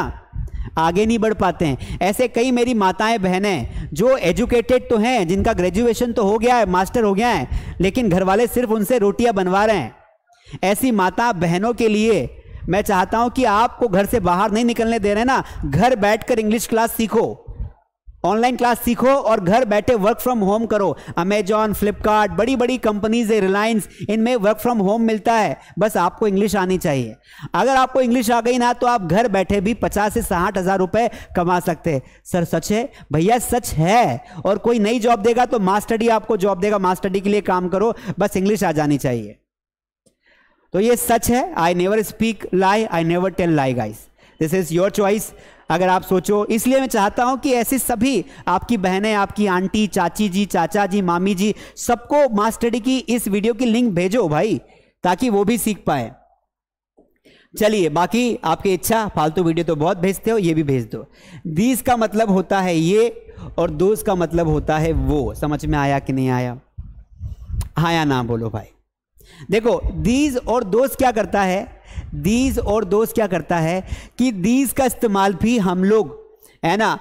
Speaker 1: आगे नहीं बढ़ पाते हैं ऐसे कई मेरी माताएं बहनें जो एजुकेटेड तो हैं जिनका ग्रेजुएशन तो हो गया है मास्टर हो गया है लेकिन घर वाले सिर्फ उनसे रोटियां बनवा रहे हैं ऐसी माता बहनों के लिए मैं चाहता हूं कि आपको घर से बाहर नहीं निकलने दे रहे ना घर बैठकर इंग्लिश क्लास सीखो ऑनलाइन क्लास सीखो और घर बैठे वर्क फ्रॉम होम करो अमेजॉन फ्लिपकार्ट बड़ी बड़ी कंपनीज है रिलायंस इनमें वर्क फ्रॉम होम मिलता है बस आपको इंग्लिश आनी चाहिए अगर आपको इंग्लिश आ गई ना तो आप घर बैठे भी पचास से साठ हज़ार रुपये कमा सकते हैं सर सच है भैया सच है और कोई नई जॉब देगा तो मास्टडी आपको जॉब देगा मास्टडी के लिए काम करो बस इंग्लिश आ जानी चाहिए तो ये सच है I never speak lie I never tell lie guys this is your choice अगर आप सोचो इसलिए मैं चाहता हूं कि ऐसी सभी आपकी बहनें आपकी आंटी चाची जी चाचा जी मामी जी सबको मास्टडी स्टडी की इस वीडियो की लिंक भेजो भाई ताकि वो भी सीख पाए चलिए बाकी आपकी इच्छा फालतू वीडियो तो बहुत भेजते हो ये भी भेज दो दीज का मतलब होता है ये और दोस्त का मतलब होता है वो समझ में आया कि नहीं आया हाँ या ना बोलो भाई देखो दीज और दोस्त क्या करता है दीज और दोस्त क्या करता है कि दीज का इस्तेमाल भी हम लोग है ना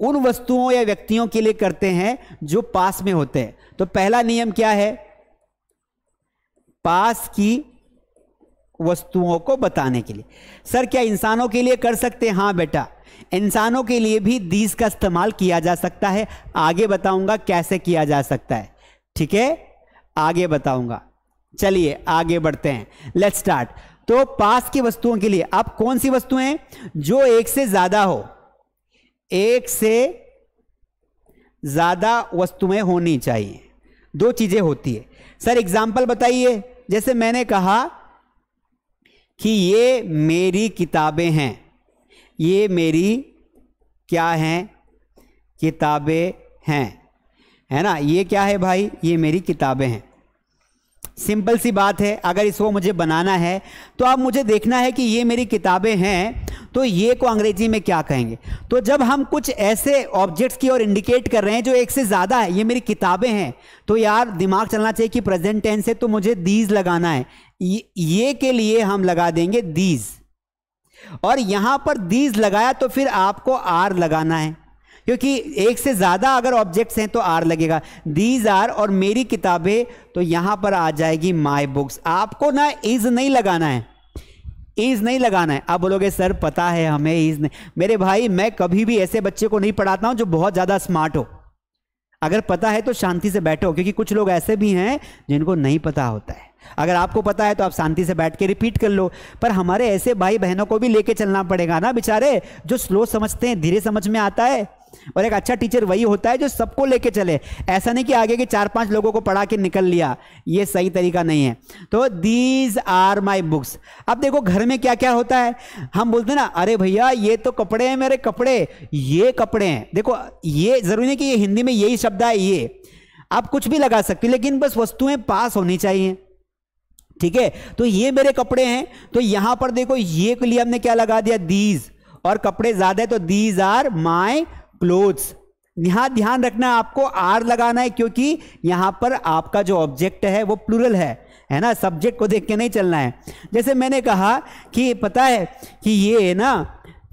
Speaker 1: उन वस्तुओं या व्यक्तियों के लिए करते हैं जो पास में होते हैं तो पहला नियम क्या है पास की वस्तुओं को बताने के लिए सर क्या इंसानों के लिए कर सकते हैं हाँ बेटा इंसानों के लिए भी दीज का इस्तेमाल किया जा सकता है आगे बताऊंगा कैसे किया जा सकता है ठीक है आगे बताऊंगा चलिए आगे बढ़ते हैं लेट्स स्टार्ट तो पास की वस्तुओं के लिए आप कौन सी वस्तुएं जो एक से ज्यादा हो एक से ज्यादा वस्तुएं होनी चाहिए दो चीजें होती है सर एग्जाम्पल बताइए जैसे मैंने कहा कि ये मेरी किताबें हैं ये मेरी क्या हैं किताबें हैं है ना ये क्या है भाई ये मेरी किताबें हैं सिंपल सी बात है अगर इसको मुझे बनाना है तो आप मुझे देखना है कि ये मेरी किताबें हैं तो ये को अंग्रेजी में क्या कहेंगे तो जब हम कुछ ऐसे ऑब्जेक्ट्स की ओर इंडिकेट कर रहे हैं जो एक से ज़्यादा है ये मेरी किताबें हैं तो यार दिमाग चलना चाहिए कि प्रेजेंट टेंस है तो मुझे दीज लगाना है ये के लिए हम लगा देंगे दीज और यहाँ पर दीज लगाया तो फिर आपको आर लगाना है क्योंकि एक से ज़्यादा अगर ऑब्जेक्ट्स हैं तो आर लगेगा दीज आर और मेरी किताबें तो यहाँ पर आ जाएगी माई बुक्स आपको ना इज़ नहीं लगाना है इज नहीं लगाना है आप बोलोगे सर पता है हमें इज नहीं मेरे भाई मैं कभी भी ऐसे बच्चे को नहीं पढ़ाता हूँ जो बहुत ज़्यादा स्मार्ट हो अगर पता है तो शांति से बैठो क्योंकि कुछ लोग ऐसे भी हैं जिनको नहीं पता होता है अगर आपको पता है तो आप शांति से बैठ के रिपीट कर लो पर हमारे ऐसे भाई बहनों को भी लेके चलना पड़ेगा ना बेचारे जो स्लो समझते हैं धीरे समझ में आता है और एक अच्छा टीचर वही होता है जो सबको लेके चले ऐसा नहीं कि आगे के चार पांच लोगों को पढ़ा के निकल लिया ये सही तरीका नहीं है तो दीज आर माई बुक्स अब देखो घर में क्या क्या होता है हम बोलते हैं ना अरे भैया ये तो कपड़े हैं मेरे कपड़े ये कपड़े हैं देखो ये जरूरी नहीं कि ये हिंदी में यही शब्द है ये आप कुछ भी लगा सकते लेकिन बस वस्तुएं पास होनी चाहिए ठीक है तो ये मेरे कपड़े हैं तो यहां पर देखो ये के लिए हमने क्या लगा दिया दीज और कपड़े ज्यादा है तो दीज आर माई क्लोथ्स यहां ध्यान रखना आपको आर लगाना है क्योंकि यहां पर आपका जो ऑब्जेक्ट है वो प्लूरल है है ना सब्जेक्ट को देख के नहीं चलना है जैसे मैंने कहा कि पता है कि ये है ना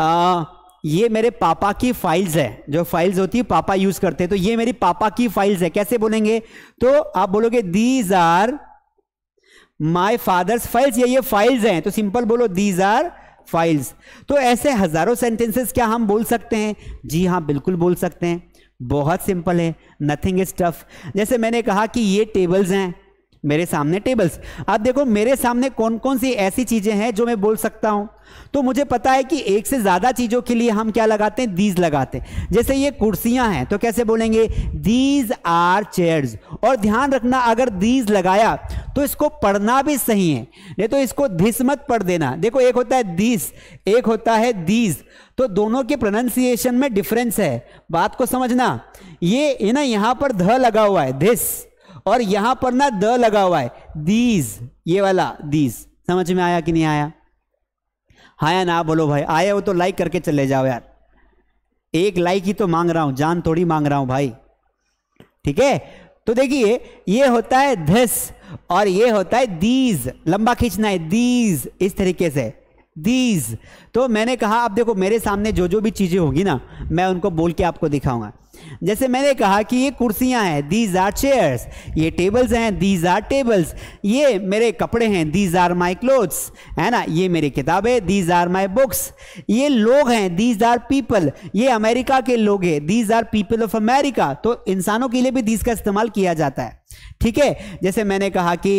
Speaker 1: आ, ये मेरे पापा की फाइल्स है जो फाइल्स होती है पापा यूज करते हैं तो ये मेरी पापा की फाइल्स है कैसे बोलेंगे तो आप बोलोगे these are my father's files या ये फाइल्स हैं तो सिंपल बोलो दीज आर फाइल्स तो ऐसे हज़ारों सेंटेंसेस क्या हम बोल सकते हैं जी हाँ बिल्कुल बोल सकते हैं बहुत सिंपल है नथिंग इज टफ जैसे मैंने कहा कि ये टेबल्स हैं मेरे सामने टेबल्स अब देखो मेरे सामने कौन कौन सी ऐसी चीज़ें हैं जो मैं बोल सकता हूं तो मुझे पता है कि एक से ज़्यादा चीज़ों के लिए हम क्या लगाते हैं दीज लगाते हैं जैसे ये कुर्सियां हैं तो कैसे बोलेंगे दीज आर चेयर्स और ध्यान रखना अगर दीज लगाया तो इसको पढ़ना भी सही है नहीं तो इसको धिस मत पढ़ देना देखो एक होता है दीस एक होता है दीज तो दोनों के प्रोनाउंसिएशन में डिफरेंस है बात को समझना ये ना यहाँ पर ध लगा हुआ है धिस और यहां पर ना द लगा हुआ है दीज ये वाला दीज समझ में आया कि नहीं आया हाँ या ना बोलो भाई आए हो तो लाइक करके चले जाओ यार एक लाइक ही तो मांग रहा हूं जान थोड़ी मांग रहा हूं भाई ठीक है तो देखिए ये होता है धिस और ये होता है दीज लंबा खींचना है दीज इस तरीके से दीज तो मैंने कहा आप देखो मेरे सामने जो जो भी चीजें होगी ना मैं उनको बोल के आपको दिखाऊंगा जैसे मैंने कहा कि ये कुर्सियां हैं दीज आर चेयर्स ये टेबल्स हैं दीज आर टेबल्स ये मेरे कपड़े हैं दीज आर माई क्लोथ्स है ना ये मेरी किताबें दीज आर माई बुक्स ये लोग हैं दीज आर पीपल ये अमेरिका के लोग हैं these are people of America तो इंसानों के लिए भी दीज का इस्तेमाल किया जाता है ठीक है जैसे मैंने कहा कि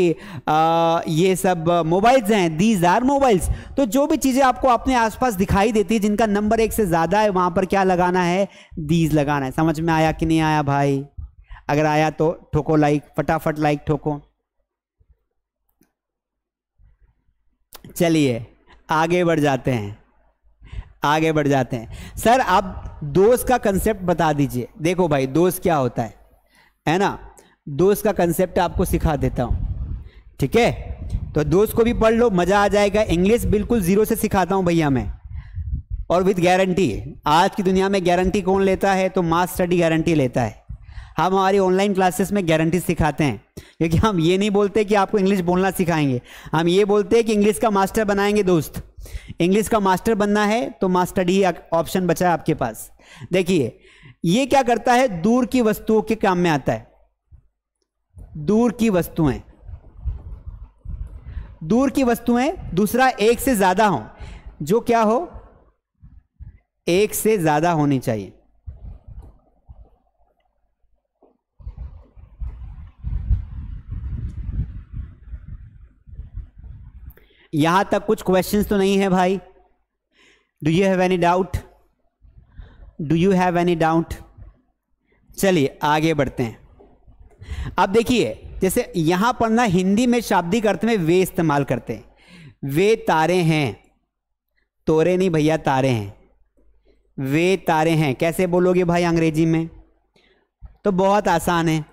Speaker 1: आ, ये सब मोबाइल्स हैं दीज आर मोबाइल्स तो जो भी चीज़ें आपको अपने आसपास दिखाई देती है जिनका नंबर एक से ज़्यादा है वहाँ पर क्या लगाना है दीज लगाना है समझ में आया कि नहीं आया भाई अगर आया तो ठोको लाइक फटाफट लाइक ठोको चलिए आगे बढ़ जाते हैं आगे बढ़ जाते हैं सर आप दोस्त का कंसेप्ट बता दीजिए देखो भाई दोस्त क्या होता है है ना दोष का कंसेप्ट आपको सिखा देता हूँ ठीक है तो दोस्त को भी पढ़ लो मज़ा आ जाएगा इंग्लिश बिल्कुल ज़ीरो से सिखाता हूँ भैया मैं और विद गारंटी आज की दुनिया में गारंटी कौन लेता है तो मास स्टडी गारंटी लेता है हम हमारी ऑनलाइन क्लासेस में गारंटी सिखाते हैं क्योंकि हम ये नहीं बोलते कि आपको इंग्लिश बोलना सिखाएंगे हम ये बोलते हैं कि इंग्लिश का मास्टर बनाएंगे दोस्त इंग्लिश का मास्टर बनना है तो मास स्टडी ऑप्शन बचा है आपके पास देखिए ये क्या करता है दूर की वस्तुओं के काम में आता है दूर की वस्तुएं दूर की वस्तुएं दूसरा एक से ज्यादा हो जो क्या हो एक से ज्यादा होनी चाहिए यहां तक कुछ क्वेश्चंस तो नहीं है भाई do you have any doubt do you have any doubt चलिए आगे बढ़ते हैं अब देखिए जैसे यहाँ पढ़ना हिंदी में शाब्दिक अर्थ में वे इस्तेमाल करते हैं वे तारे हैं तोरे नहीं भैया तारे हैं वे तारे हैं कैसे बोलोगे भाई अंग्रेजी में तो बहुत आसान है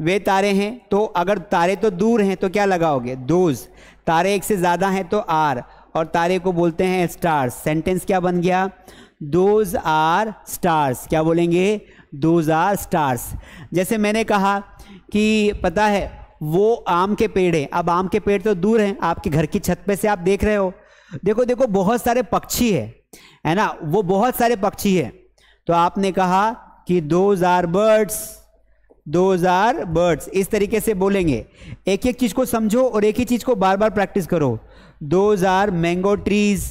Speaker 1: वे तारे हैं तो अगर तारे तो दूर हैं तो क्या लगाओगे दोज तारे एक से ज़्यादा हैं तो आर और तारे को बोलते हैं स्टार्स सेंटेंस क्या बन गया दोज आर स्टार्स क्या बोलेंगे दोज आर स्टार्स जैसे मैंने कहा कि पता है वो आम के पेड़ हैं अब आम के पेड़ तो दूर हैं आपके घर की छत पे से आप देख रहे हो देखो देखो बहुत सारे पक्षी है है ना वो बहुत सारे पक्षी है तो आपने कहा कि those are birds those are birds इस तरीके से बोलेंगे एक एक चीज़ को समझो और एक ही चीज़ को बार बार प्रैक्टिस करो दोज आर मैंगो ट्रीज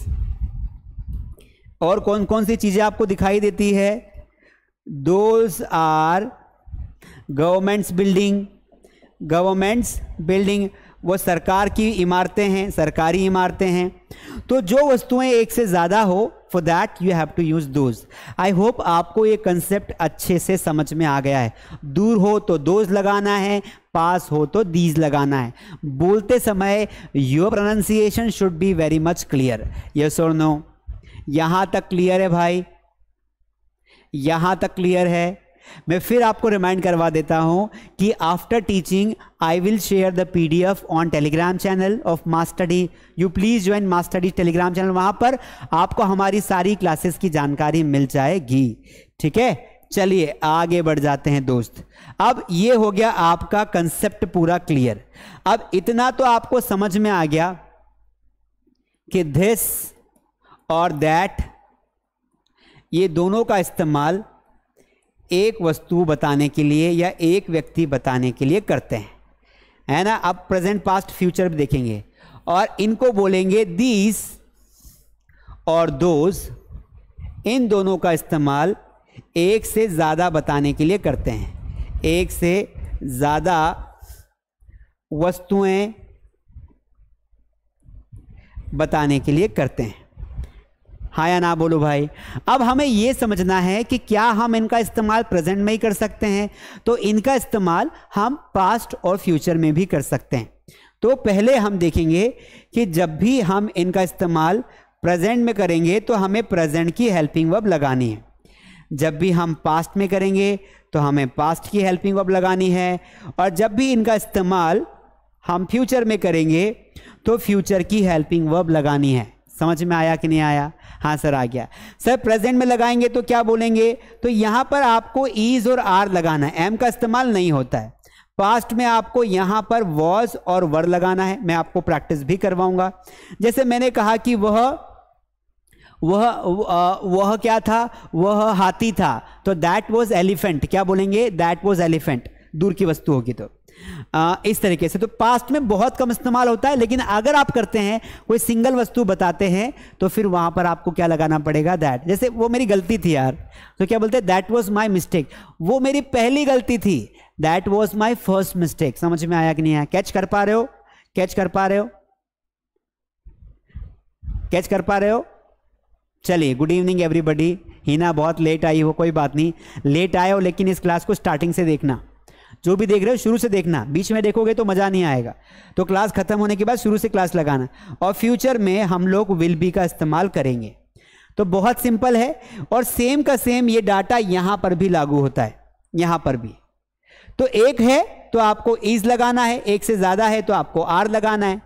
Speaker 1: और कौन कौन सी चीज़ें आपको दिखाई देती है those are governments building governments building वो सरकार की इमारतें हैं सरकारी इमारतें हैं तो जो वस्तुएं एक से ज़्यादा हो for that you have to use those I hope आपको ये कंसेप्ट अच्छे से समझ में आ गया है दूर हो तो दोज लगाना है पास हो तो दीज लगाना है बोलते समय your pronunciation should be very much clear ये सुन नो यहाँ तक क्लियर है भाई यहाँ तक क्लियर है मैं फिर आपको रिमाइंड करवा देता हूँ कि after teaching I will share the PDF on Telegram channel of mastudy you please join mastudy Telegram channel वहाँ पर आपको हमारी सारी क्लासेस की जानकारी मिल जाएगी ठीक है चलिए आगे बढ़ जाते हैं दोस्त अब ये हो गया आपका कंसेप्ट पूरा क्लियर अब इतना तो आपको समझ में आ गया कि धिस और दैट ये दोनों का इस्तेमाल एक वस्तु बताने के लिए या एक व्यक्ति बताने के लिए करते हैं है ना अब प्रेजेंट पास्ट फ्यूचर भी देखेंगे और इनको बोलेंगे दीस और दोज इन दोनों का इस्तेमाल एक से ज़्यादा बताने के लिए करते हैं एक से ज़्यादा वस्तुएं बताने के लिए करते हैं हाँ या ना बोलो भाई अब हमें ये समझना है कि क्या हम इनका इस्तेमाल प्रेजेंट में ही कर सकते हैं तो इनका इस्तेमाल हम पास्ट और फ्यूचर में भी कर सकते हैं तो पहले हम देखेंगे कि जब भी हम इनका इस्तेमाल प्रेजेंट में करेंगे तो हमें प्रेजेंट की हेल्पिंग वर्ब लगानी है जब भी हम पास्ट में करेंगे तो हमें पास्ट की हेल्पिंग वर्ब लगानी है और जब भी इनका इस्तेमाल हम फ्यूचर में करेंगे तो फ्यूचर की हेल्पिंग वर्ब लगानी है समझ में आया कि नहीं आया हाँ सर आ गया सर प्रेजेंट में लगाएंगे तो क्या बोलेंगे तो यहाँ पर आपको ईज और आर लगाना है एम का इस्तेमाल नहीं होता है पास्ट में आपको यहाँ पर वॉज और वर लगाना है मैं आपको प्रैक्टिस भी करवाऊंगा जैसे मैंने कहा कि वह वह वह क्या था वह हाथी था तो दैट वॉज एलिफेंट क्या बोलेंगे दैट वॉज एलिफेंट दूर की वस्तु होगी तो आ, इस तरीके से तो पास्ट में बहुत कम इस्तेमाल होता है लेकिन अगर आप करते हैं कोई सिंगल वस्तु बताते हैं तो फिर वहां पर आपको क्या लगाना पड़ेगा दैट जैसे वो मेरी गलती थी यार तो क्या बोलते हैं दैट वॉज माई मिस्टेक वो मेरी पहली गलती थी that was my first mistake समझ में आया कि नहीं आया कैच कर पा रहे हो कैच कर पा रहे हो कैच कर पा रहे हो चलिए गुड इवनिंग एवरीबडी हिना बहुत लेट आई हो कोई बात नहीं लेट आए हो लेकिन इस क्लास को स्टार्टिंग से देखना जो भी देख रहे हो शुरू से देखना बीच में देखोगे तो मज़ा नहीं आएगा तो क्लास खत्म होने के बाद शुरू से क्लास लगाना और फ्यूचर में हम लोग विल बी का इस्तेमाल करेंगे तो बहुत सिंपल है और सेम का सेम ये डाटा यहां पर भी लागू होता है यहां पर भी तो एक है तो आपको इज लगाना है एक से ज़्यादा है तो आपको आर लगाना है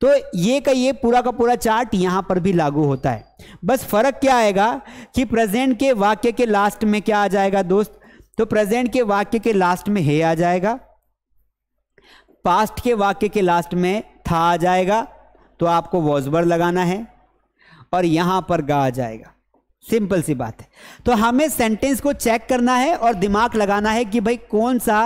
Speaker 1: तो ये का ये पूरा का पूरा चार्ट यहां पर भी लागू होता है बस फर्क क्या आएगा कि प्रेजेंट के वाक्य के लास्ट में क्या आ जाएगा दोस्त तो प्रेजेंट के वाक्य के लास्ट में हे आ जाएगा पास्ट के वाक्य के लास्ट में था आ जाएगा तो आपको वॉजबर लगाना है और यहां पर गा आ जाएगा सिंपल सी बात है तो हमें सेंटेंस को चेक करना है और दिमाग लगाना है कि भाई कौन सा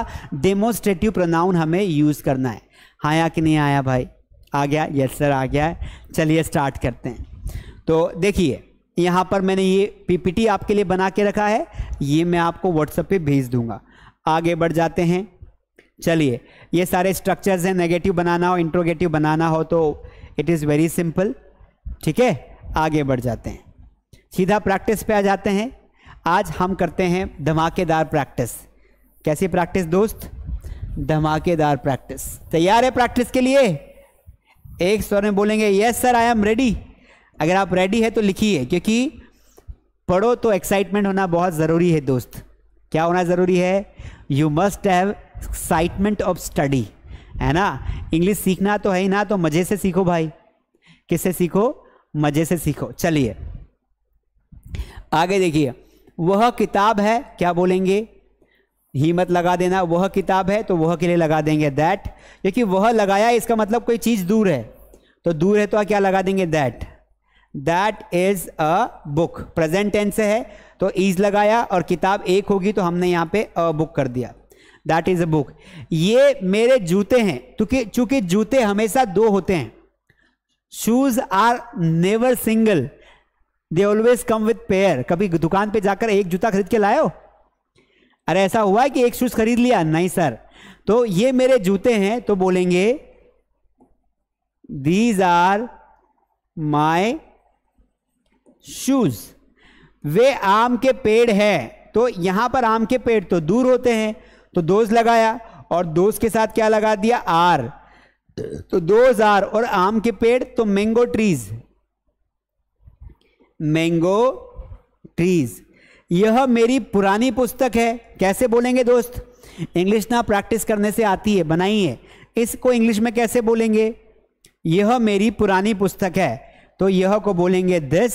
Speaker 1: डेमोस्ट्रेटिव प्रोनाउन हमें यूज़ करना है आया हाँ कि नहीं आया भाई आ गया यस सर आ गया है चलिए स्टार्ट करते हैं तो देखिए यहाँ पर मैंने ये पीपीटी आपके लिए बना के रखा है ये मैं आपको व्हाट्सएप पे भेज दूंगा आगे बढ़ जाते हैं चलिए ये सारे स्ट्रक्चर्स हैं नेगेटिव बनाना हो इंट्रोगेटिव बनाना हो तो इट इज़ वेरी सिंपल ठीक है आगे बढ़ जाते हैं सीधा प्रैक्टिस पे आ जाते हैं आज हम करते हैं धमाकेदार प्रैक्टिस कैसी प्रैक्टिस दोस्त धमाकेदार प्रैक्टिस तैयार है प्रैक्टिस के लिए एक स्वर में बोलेंगे yes sir I am ready अगर आप रेडी है तो लिखिए क्योंकि पढ़ो तो एक्साइटमेंट होना बहुत ज़रूरी है दोस्त क्या होना ज़रूरी है you must have excitement of study है ना इंग्लिश सीखना तो है ही ना तो मज़े से सीखो भाई किससे सीखो मज़े से सीखो चलिए आगे देखिए वह किताब है क्या बोलेंगे ही मत लगा देना वह किताब है तो वह के लिए लगा देंगे दैट क्योंकि वह लगाया इसका मतलब कोई चीज़ दूर है तो दूर है तो क्या लगा देंगे that that is a book present tense है तो इज लगाया और किताब एक होगी तो हमने यहाँ पे अ बुक कर दिया दैट इज अ बुक ये मेरे जूते हैं क्योंकि चूंकि जूते हमेशा दो होते हैं shoes are never single they always come with pair कभी दुकान पे जाकर एक जूता खरीद के लाए हो अरे ऐसा हुआ है कि एक शूज खरीद लिया नहीं सर तो ये मेरे जूते हैं तो बोलेंगे दीज आर माई शूज वे आम के पेड़ हैं तो यहाँ पर आम के पेड़ तो दूर होते हैं तो दोज लगाया और दोज के साथ क्या लगा दिया आर तो दोज आर और आम के पेड़ तो मैंगो ट्रीज मैंगो ट्रीज यह मेरी पुरानी पुस्तक है कैसे बोलेंगे दोस्त इंग्लिश ना प्रैक्टिस करने से आती है बनाई है इसको इंग्लिश में कैसे बोलेंगे यह मेरी पुरानी पुस्तक है तो यह को बोलेंगे this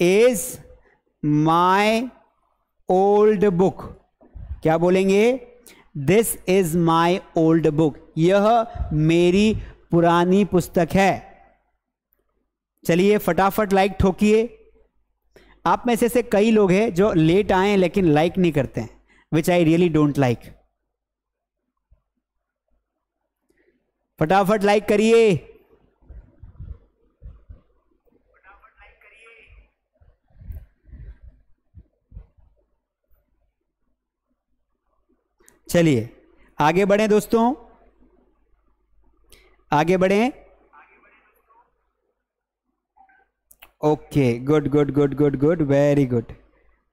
Speaker 1: is my old book क्या बोलेंगे this is my old book यह मेरी पुरानी पुस्तक है चलिए फटाफट लाइक ठोकिए आप में से से कई लोग हैं जो लेट आए लेकिन लाइक नहीं करते हैं which I really don't like फटाफट लाइक करिए चलिए आगे बढ़ें दोस्तों आगे बढ़ें okay good good good good good very good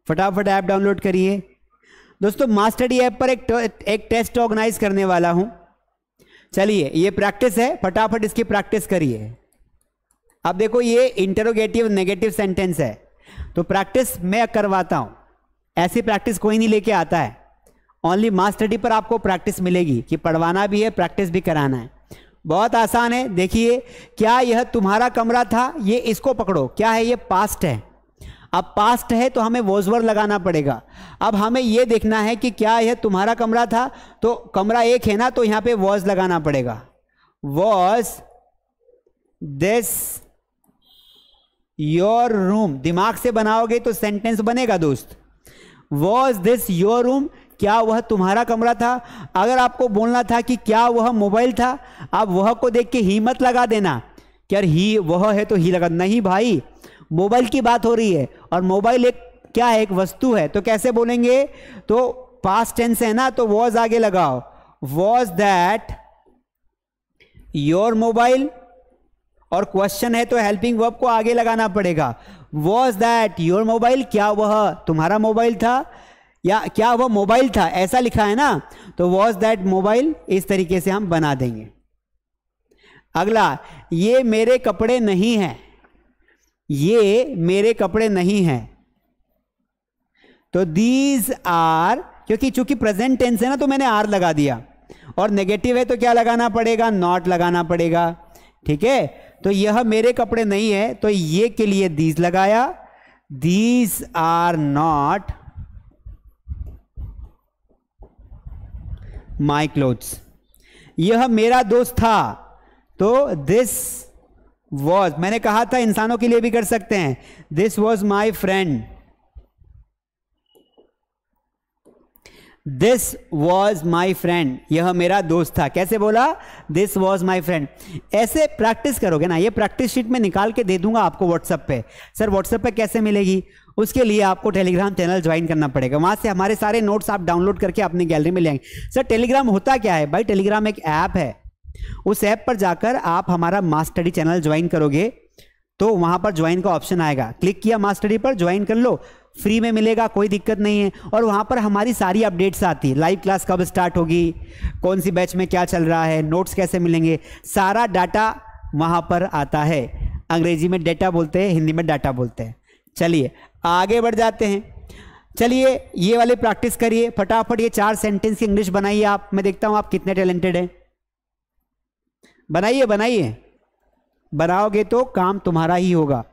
Speaker 1: फटाफट ऐप डाउनलोड करिए दोस्तों मास्टरी ऐप पर एक एक टेस्ट ऑर्गेनाइज करने वाला हूं चलिए ये प्रैक्टिस है फटाफट इसकी प्रैक्टिस करिए अब देखो ये इंटरोगेटिव नेगेटिव सेंटेंस है तो प्रैक्टिस मैं करवाता हूं ऐसी प्रैक्टिस कोई नहीं लेके आता है ओनली मास स्टडी पर आपको प्रैक्टिस मिलेगी कि पढ़वाना भी है प्रैक्टिस भी कराना है बहुत आसान है देखिए क्या यह तुम्हारा कमरा था ये इसको पकड़ो क्या है ये पास्ट है अब पास्ट है तो हमें वोजवर लगाना पड़ेगा अब हमें यह देखना है कि क्या यह तुम्हारा कमरा था तो कमरा एक है ना तो यहां पे वॉज लगाना पड़ेगा वॉज दिस योर रूम दिमाग से बनाओगे तो सेंटेंस बनेगा दोस्त वॉज दिस योर रूम क्या वह तुम्हारा कमरा था अगर आपको बोलना था कि क्या वह मोबाइल था आप वह को देख के ही मत लगा देना क्या ही वह है तो ही लगा नहीं भाई मोबाइल की बात हो रही है और मोबाइल एक क्या है एक वस्तु है तो कैसे बोलेंगे तो पास टेंस है ना तो वॉज आगे लगाओ वॉज दैट योर मोबाइल और क्वेश्चन है तो हेल्पिंग वर्ब को आगे लगाना पड़ेगा वॉज दैट योर मोबाइल क्या वह तुम्हारा मोबाइल था या क्या वह मोबाइल था ऐसा लिखा है ना तो वॉज दैट मोबाइल इस तरीके से हम बना देंगे अगला ये मेरे कपड़े नहीं हैं ये मेरे कपड़े नहीं हैं तो दीज आर क्योंकि चूंकि प्रेजेंट टेंस है ना तो मैंने आर लगा दिया और नेगेटिव है तो क्या लगाना पड़ेगा नॉट लगाना पड़ेगा ठीक है तो यह मेरे कपड़े नहीं है तो ये के लिए दीज लगाया these are not my clothes यह मेरा दोस्त था तो दिस वॉज मैंने कहा था इंसानों के लिए भी कर सकते हैं this was my friend this was my friend यह मेरा दोस्त था कैसे बोला दिस वॉज माई फ्रेंड ऐसे प्रैक्टिस करोगे ना ये प्रैक्टिस शीट में निकाल के दे दूंगा आपको व्हाट्सएप पे सर व्हाट्सएप पे कैसे मिलेगी उसके लिए आपको टेलीग्राम चैनल ज्वाइन करना पड़ेगा वहाँ से हमारे सारे नोट्स आप डाउनलोड करके अपनी गैलरी में लेंगे सर टेलीग्राम होता क्या है भाई टेलीग्राम एक ऐप है उस ऐप पर जाकर आप हमारा मास्टडी चैनल ज्वाइन करोगे तो वहाँ पर ज्वाइन का ऑप्शन आएगा क्लिक किया मास्टडी पर ज्वाइन कर लो फ्री में मिलेगा कोई दिक्कत नहीं है और वहाँ पर हमारी सारी अपडेट्स आती है लाइव क्लास कब स्टार्ट होगी कौन सी बैच में क्या चल रहा है नोट्स कैसे मिलेंगे सारा डाटा वहाँ पर आता है अंग्रेजी में डाटा बोलते हैं हिंदी में डाटा बोलते हैं चलिए आगे बढ़ जाते हैं चलिए ये वाले प्रैक्टिस करिए फटाफट ये चार सेंटेंस की इंग्लिश बनाइए आप मैं देखता हूँ आप कितने टैलेंटेड हैं बनाइए बनाइए बनाओगे तो काम तुम्हारा ही होगा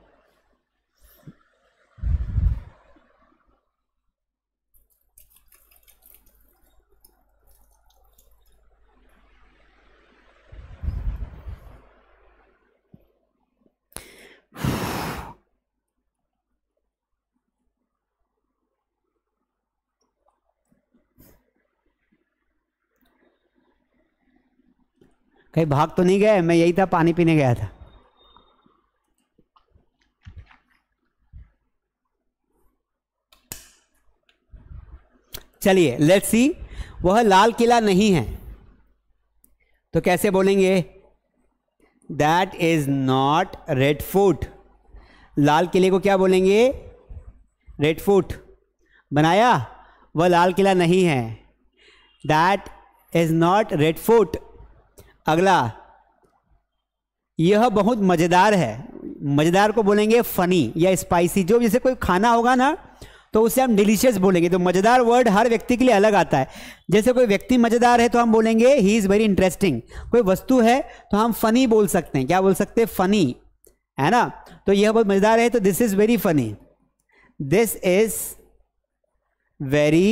Speaker 1: कहीं भाग तो नहीं गए मैं यही था पानी पीने गया था चलिए लेट सी वह लाल किला नहीं है तो कैसे बोलेंगे that is not red fort लाल किले को क्या बोलेंगे रेड फूट बनाया वह लाल किला नहीं है that is not red fort अगला यह बहुत मज़ेदार है मज़ेदार को बोलेंगे फ़नी या स्पाइसी जो जैसे कोई खाना होगा ना तो उसे हम डिलीशियस बोलेंगे तो मज़ेदार वर्ड हर व्यक्ति के लिए अलग आता है जैसे कोई व्यक्ति मज़ेदार है तो हम बोलेंगे ही इज़ वेरी इंटरेस्टिंग कोई वस्तु है तो हम फ़नी बोल सकते हैं क्या बोल सकते हैं फ़नी है ना तो यह बहुत मज़ेदार है तो this is very funny this is very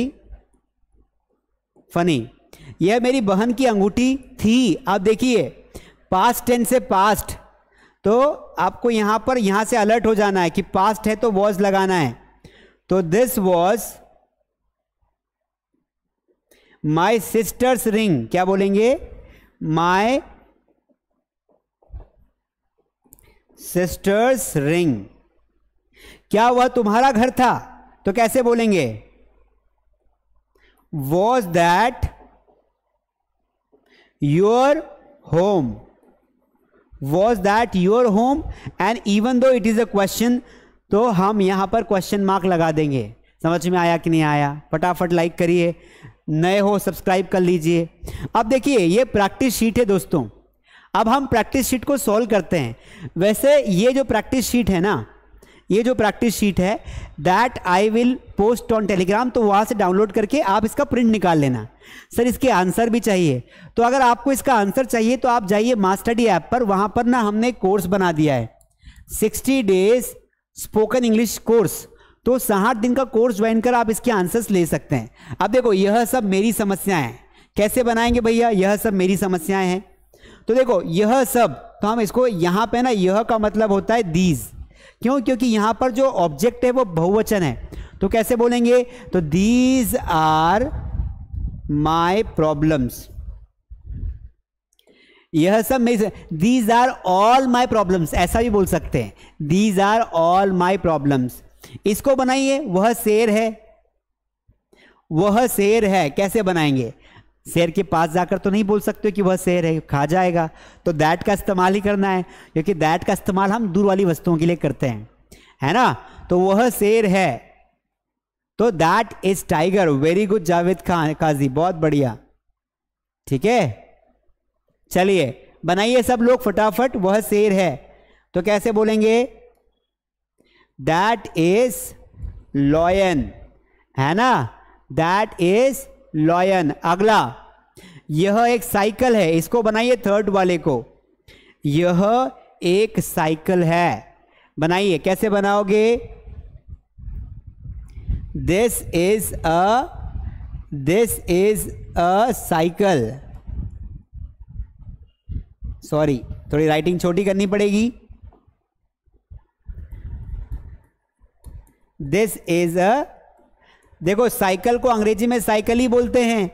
Speaker 1: funny यह मेरी बहन की अंगूठी थी आप देखिए पास्ट टेंस से पास्ट तो आपको यहाँ पर यहाँ से अलर्ट हो जाना है कि पास्ट है तो वॉज लगाना है तो this was my sister's ring क्या बोलेंगे माई सिस्टर्स रिंग क्या वह तुम्हारा घर था तो कैसे बोलेंगे was that your home was that your home and even though it is a question तो हम यहाँ पर क्वेश्चन मार्क लगा देंगे समझ में आया कि नहीं आया फटाफट लाइक करिए नए हो सब्सक्राइब कर लीजिए अब देखिए ये प्रैक्टिस शीट है दोस्तों अब हम प्रैक्टिस शीट को सॉल्व करते हैं वैसे ये जो प्रैक्टिस शीट है ना ये जो प्रैक्टिस शीट है that I will post on Telegram तो वहाँ से डाउनलोड करके आप इसका प्रिंट निकाल लेना सर इसके आंसर भी चाहिए तो अगर आपको इसका आंसर चाहिए तो आप जाइए मास्टडी ऐप पर वहाँ पर ना हमने कोर्स बना दिया है sixty days spoken English course तो साठ दिन का कोर्स ज्वाइन कर आप इसके आंसर्स ले सकते हैं अब देखो यह सब मेरी समस्याएं हैं कैसे बनाएंगे भैया यह सब मेरी समस्याएं हैं तो देखो यह सब तो हम इसको यहां पे ना यह का मतलब होता है दीज क्यों क्योंकि यहां पर जो ऑब्जेक्ट है वो बहुवचन है तो कैसे बोलेंगे तो दीज आर माई प्रॉब्लम्स यह सब मेरी these are all my problems ऐसा भी बोल सकते हैं these are all my problems इसको बनाइए वह शेर है वह शेर है कैसे बनाएंगे शेर के पास जाकर तो नहीं बोल सकते कि वह शेर है खा जाएगा तो दैट का इस्तेमाल ही करना है क्योंकि दैट का इस्तेमाल हम दूर वाली वस्तुओं के लिए करते हैं है ना तो वह शेर है तो that is tiger very good Javed Khan Kazi बहुत बढ़िया ठीक है चलिए बनाइए सब लोग फटाफट वह शेर है तो कैसे बोलेंगे दैट इज लॉयन है ना दैट इज लॉयन अगला यह एक साइकिल है इसको बनाइए थर्ड वाले को यह एक साइकिल है बनाइए कैसे बनाओगे this is a this is a cycle sorry थोड़ी राइटिंग छोटी करनी पड़ेगी दिस इज अ देखो साइकिल को अंग्रेजी में साइकिल ही बोलते हैं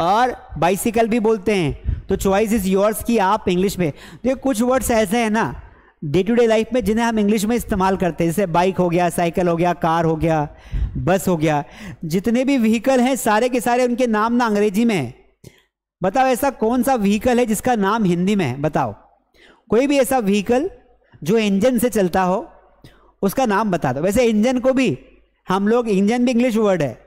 Speaker 1: और बाइसिकल भी बोलते हैं तो चॉइस इज़ योर्स की आप इंग्लिश में देखो कुछ वर्ड्स ऐसे हैं ना डे टू डे लाइफ में जिन्हें हम इंग्लिश में इस्तेमाल करते हैं जैसे बाइक हो गया साइकिल हो गया कार हो गया बस हो गया जितने भी व्हीकल हैं सारे के सारे उनके नाम ना अंग्रेजी में है बताओ ऐसा कौन सा व्हीकल है जिसका नाम हिंदी में है बताओ कोई भी ऐसा व्हीकल जो इंजन से चलता हो उसका नाम बता दो वैसे इंजन को भी हम लोग इंजन भी इंग्लिश वर्ड है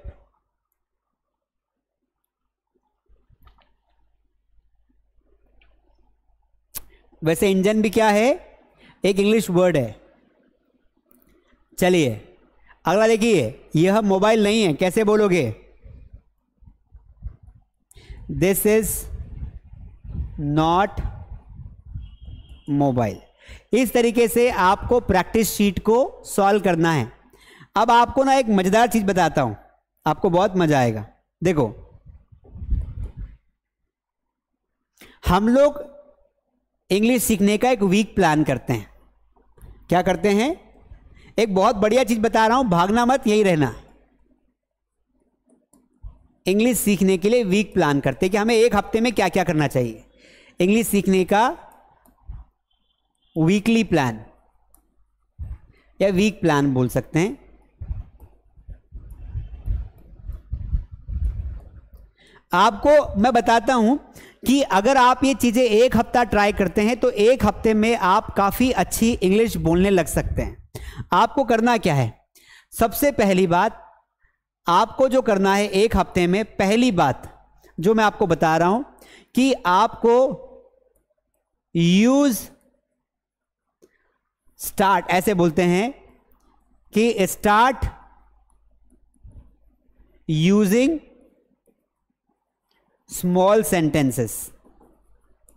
Speaker 1: वैसे इंजन भी क्या है एक इंग्लिश वर्ड है चलिए अगला देखिए यह मोबाइल नहीं है कैसे बोलोगे दिस इज नॉट मोबाइल इस तरीके से आपको प्रैक्टिस शीट को सॉल्व करना है अब आपको ना एक मजेदार चीज बताता हूं आपको बहुत मजा आएगा देखो हम लोग इंग्लिश सीखने का एक वीक प्लान करते हैं क्या करते हैं एक बहुत बढ़िया चीज बता रहा हूं भागना मत यही रहना इंग्लिश सीखने के लिए वीक प्लान करते हैं कि हमें एक हफ्ते में क्या क्या करना चाहिए इंग्लिश सीखने का वीकली प्लान या वीक प्लान बोल सकते हैं आपको मैं बताता हूं कि अगर आप ये चीज़ें एक हफ्ता ट्राई करते हैं तो एक हफ्ते में आप काफ़ी अच्छी इंग्लिश बोलने लग सकते हैं आपको करना क्या है सबसे पहली बात आपको जो करना है एक हफ्ते में पहली बात जो मैं आपको बता रहा हूं कि आपको यूज स्टार्ट ऐसे बोलते हैं कि स्टार्ट यूजिंग स्मॉल सेंटेंसेस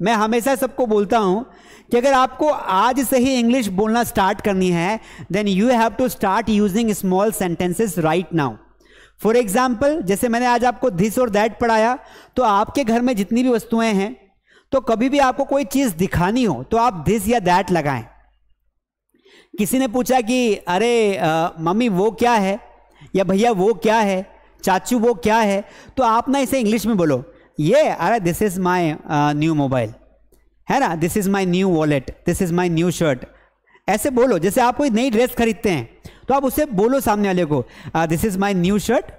Speaker 1: मैं हमेशा सबको बोलता हूं कि अगर आपको आज से ही इंग्लिश बोलना स्टार्ट करनी है then you have to start using small sentences right now for example जैसे मैंने आज आपको धिस और दैट पढ़ाया तो आपके घर में जितनी भी वस्तुएं हैं तो कभी भी आपको कोई चीज़ दिखानी हो तो आप धिस या दैट लगाएं किसी ने पूछा कि अरे मम्मी वो क्या है या भैया वो क्या है चाचू वो क्या है तो आप ना इसे इंग्लिश में बोलो ये अरे this is my new mobile है ना this is my new wallet this is my new shirt ऐसे बोलो जैसे आप कोई नई ड्रेस खरीदते हैं तो आप उसे बोलो सामने वाले को this is my new shirt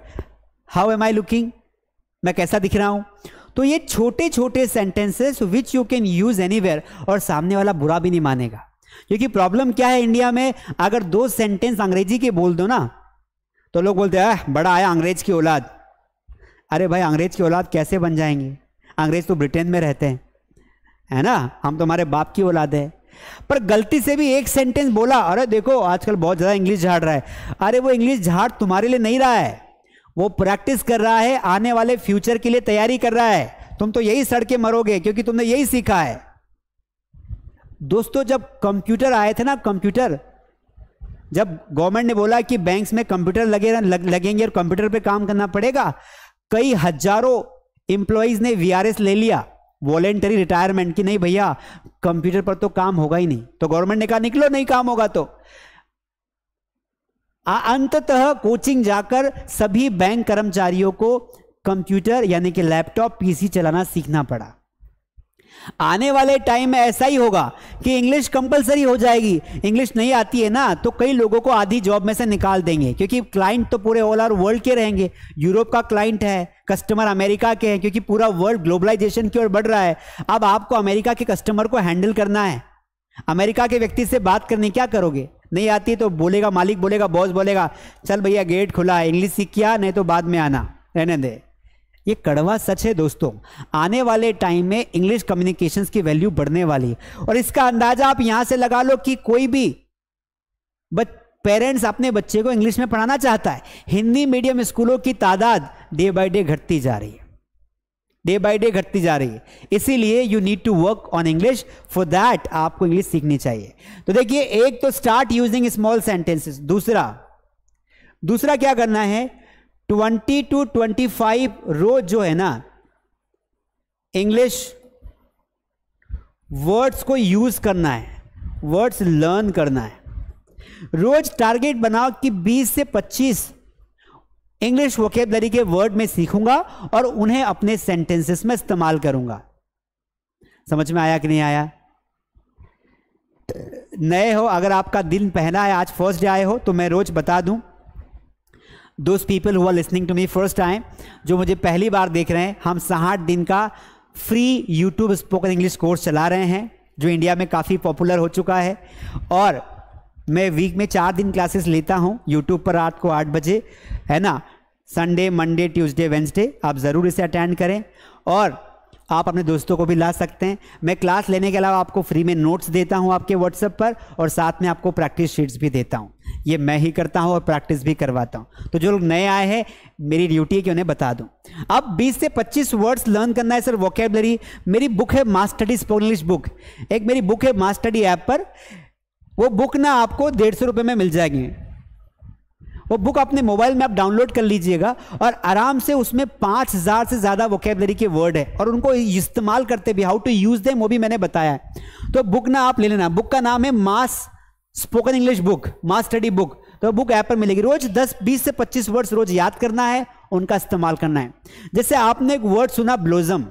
Speaker 1: how am I looking मैं कैसा दिख रहा हूं तो ये छोटे छोटे sentences which you can use any और सामने वाला बुरा भी नहीं मानेगा क्योंकि प्रॉब्लम क्या है इंडिया में अगर दो सेंटेंस अंग्रेजी के बोल दो ना तो लोग बोलते हैं बड़ा आया अंग्रेज की औलाद अरे भाई अंग्रेज़ की औलाद कैसे बन जाएंगे अंग्रेज़ तो ब्रिटेन में रहते हैं है ना हम तो हमारे बाप की औलाद है पर गलती से भी एक सेंटेंस बोला अरे देखो आजकल बहुत ज़्यादा इंग्लिश झाड़ रहा है अरे वो इंग्लिश झाड़ तुम्हारे लिए नहीं रहा है वो प्रैक्टिस कर रहा है आने वाले फ्यूचर के लिए तैयारी कर रहा है तुम तो यही सड़के मरोगे क्योंकि तुमने यही सीखा है दोस्तों जब कंप्यूटर आए थे ना कंप्यूटर जब गवर्नमेंट ने बोला कि बैंक्स में कंप्यूटर लगे लग, लगेंगे और कंप्यूटर पे काम करना पड़ेगा कई हजारों इंप्लॉइज ने वीआरएस ले लिया वॉलेंटरी रिटायरमेंट की नहीं भैया कंप्यूटर पर तो काम होगा ही नहीं तो गवर्नमेंट ने कहा निकलो नहीं काम होगा तो अंततः कोचिंग जाकर सभी बैंक कर्मचारियों को कंप्यूटर यानी कि लैपटॉप पीसी चलाना सीखना पड़ा आने वाले टाइम में ऐसा ही होगा कि इंग्लिश कंपलसरी हो जाएगी इंग्लिश नहीं आती है ना तो कई लोगों को आधी जॉब में से निकाल देंगे क्योंकि क्लाइंट तो पूरे ऑल ओवर वर्ल्ड के रहेंगे यूरोप का क्लाइंट है कस्टमर अमेरिका के हैं क्योंकि पूरा वर्ल्ड ग्लोबलाइजेशन की ओर बढ़ रहा है अब आपको अमेरिका के कस्टमर को हैंडल करना है अमेरिका के व्यक्ति से बात करने क्या करोगे नहीं आती तो बोलेगा मालिक बोलेगा बॉस बोलेगा चल भैया गेट खुला है इंग्लिश सीख किया नहीं तो बाद में आना रहने दे ये कड़वा सच है दोस्तों आने वाले टाइम में इंग्लिश कम्युनिकेशन की वैल्यू बढ़ने वाली और इसका अंदाजा आप यहां से लगा लो कि कोई भी बच पेरेंट्स अपने बच्चे को इंग्लिश में पढ़ाना चाहता है हिंदी मीडियम स्कूलों की तादाद डे बाय डे घटती जा रही है डे बाय डे घटती जा रही है इसीलिए you need to work on English for that आपको इंग्लिश सीखनी चाहिए तो देखिए एक तो स्टार्ट यूजिंग स्मॉल सेंटेंसेस दूसरा दूसरा क्या करना है ट्वेंटी टू ट्वेंटी फाइव रोज जो है ना इंग्लिश वर्ड्स को यूज करना है वर्ड्स लर्न करना है रोज टारगेट बनाओ कि 20 से 25 इंग्लिश वोकेबलरी के वर्ड में सीखूंगा और उन्हें अपने सेंटेंसेस में इस्तेमाल करूंगा समझ में आया कि नहीं आया नए हो अगर आपका दिन पहला है आज फर्स्ट डे आए हो तो मैं रोज बता दूं दोज पीपल हुआ listening to me first time जो मुझे पहली बार देख रहे हैं हम साठ दिन का free YouTube spoken English course चला रहे हैं जो इंडिया में काफ़ी पॉपुलर हो चुका है और मैं वीक में चार दिन क्लासेस लेता हूँ यूट्यूब पर रात को आठ बजे है ना संडे मंडे ट्यूसडे वेंसडे आप ज़रूर इसे अटेंड करें और आप अपने दोस्तों को भी ला सकते हैं मैं क्लास लेने के अलावा आपको फ्री में नोट्स देता हूं आपके व्हाट्सएप पर और साथ में आपको प्रैक्टिस शीट्स भी देता हूं ये मैं ही करता हूं और प्रैक्टिस भी करवाता हूं तो जो लोग नए आए हैं मेरी ड्यूटी है कि उन्हें बता दूं अब 20 से 25 वर्ड्स लर्न करना है सर वोकेबलरी मेरी बुक है मास्टडी स्पोनलिश इंग्लिश बुक एक मेरी बुक है मास्टडी ऐप पर वो बुक ना आपको डेढ़ सौ में मिल जाएगी वो बुक अपने मोबाइल में आप डाउनलोड कर लीजिएगा और आराम से उसमें पाँच हज़ार से ज़्यादा वोकेबलरी के वर्ड है और उनको इस्तेमाल करते भी हाउ टू यूज़ देम वो भी मैंने बताया है तो बुक ना आप ले लेना बुक का नाम है mass spoken English book mass study book तो बुक ऐप पर मिलेगी रोज दस बीस से पच्चीस वर्ड्स रोज याद करना है उनका इस्तेमाल करना है जैसे आपने एक वर्ड सुना ब्लोजम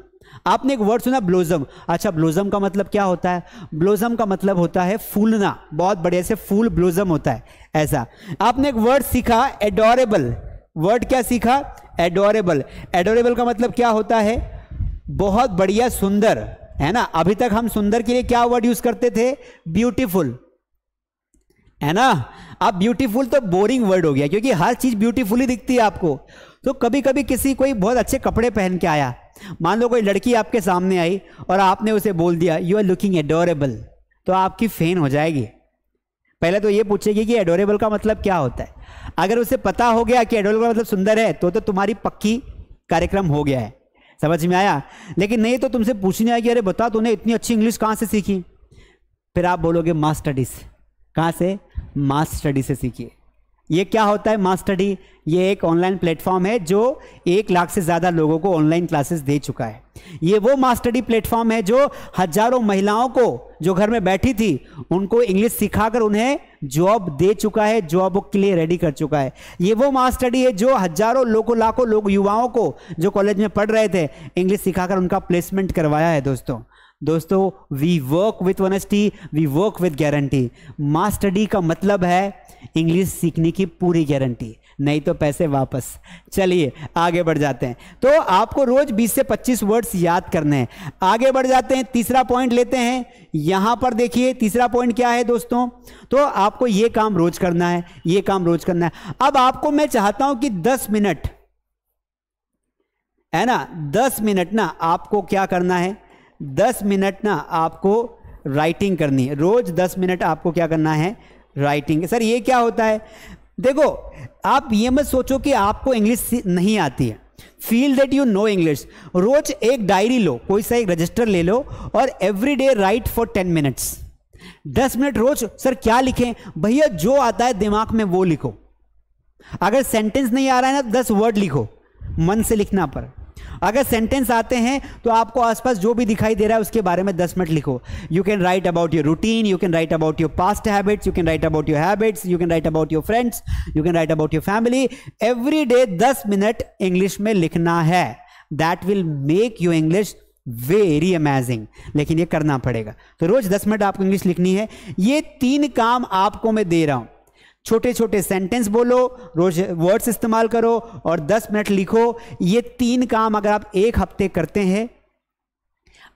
Speaker 1: आपने एक वर्ड सुना ब्लोजम अच्छा ब्लोजम का मतलब क्या होता है ब्लोजम का मतलब होता है फूलना बहुत बढ़िया से फूल ब्लोजम होता है ऐसा आपने एक वर्ड सीखा एडोरेबल वर्ड क्या सीखा एडोरेबल एडोरेबल का मतलब क्या होता है बहुत बढ़िया सुंदर है ना अभी तक हम सुंदर के लिए क्या वर्ड यूज करते थे ब्यूटीफुल है ना अब ब्यूटीफुल तो बोरिंग वर्ड हो गया क्योंकि हर चीज ब्यूटीफुल ही दिखती है आपको तो कभी कभी किसी कोई बहुत अच्छे कपड़े पहन के आया मान लो कोई लड़की आपके सामने आई और आपने उसे बोल दिया यू आर लुकिंग एडोरेबल तो आपकी फेन हो जाएगी पहले तो ये पूछेगी कि एडोरेबल का मतलब क्या होता है अगर उसे पता हो गया कि एडोरेबल का मतलब सुंदर है तो तो तुम्हारी पक्की कार्यक्रम हो गया है समझ में आया लेकिन नहीं तो तुमसे पूछने आएगी अरे बता तूने इतनी अच्छी इंग्लिश कहाँ से सीखी फिर आप बोलोगे स्टडी स्टडीज कहाँ से माँ स्टडी से सीखिए ये क्या होता है मास्टडी ये एक ऑनलाइन प्लेटफॉर्म है जो एक लाख से ज़्यादा लोगों को ऑनलाइन क्लासेस दे चुका है ये वो मास्टडी प्लेटफॉर्म है जो हजारों महिलाओं को जो घर में बैठी थी उनको इंग्लिश सिखाकर उन्हें जॉब दे चुका है जॉब के लिए रेडी कर चुका है ये वो मास्टडी है जो हजारों लोगों लाखों लोग युवाओं को जो कॉलेज में पढ़ रहे थे इंग्लिश सिखाकर उनका प्लेसमेंट करवाया है दोस्तों दोस्तों we work with honesty we work with guarantee mass study का मतलब है इंग्लिश सीखने की पूरी गारंटी नहीं तो पैसे वापस चलिए आगे बढ़ जाते हैं तो आपको रोज 20 से 25 वर्ड्स याद करने हैं आगे बढ़ जाते हैं तीसरा पॉइंट लेते हैं यहां पर देखिए तीसरा पॉइंट क्या है दोस्तों तो आपको ये काम रोज करना है ये काम रोज करना है अब आपको मैं चाहता हूं कि दस मिनट है ना दस मिनट ना आपको क्या करना है दस मिनट ना आपको राइटिंग करनी है रोज दस मिनट आपको क्या करना है राइटिंग सर ये क्या होता है देखो आप ये मत सोचो कि आपको इंग्लिश नहीं आती है feel that you know English रोज एक डायरी लो कोई सा एक रजिस्टर ले लो और every day write for ten minutes दस मिनट रोज सर क्या लिखें भैया जो आता है दिमाग में वो लिखो अगर सेंटेंस नहीं आ रहा है ना दस वर्ड लिखो मन से लिखना पर अगर सेंटेंस आते हैं तो आपको आसपास जो भी दिखाई दे रहा है उसके बारे में दस मिनट लिखो you can write about your routine you can write about your past habits you can write about your habits you can write about your friends you can write about your family every day दस मिनट इंग्लिश में लिखना है that will make you English very amazing लेकिन ये करना पड़ेगा तो रोज दस मिनट आपको इंग्लिश लिखनी है ये तीन काम आपको मैं दे रहा हूं छोटे छोटे सेंटेंस बोलो रोज वर्ड्स इस्तेमाल करो और 10 मिनट लिखो ये तीन काम अगर आप एक हफ्ते करते हैं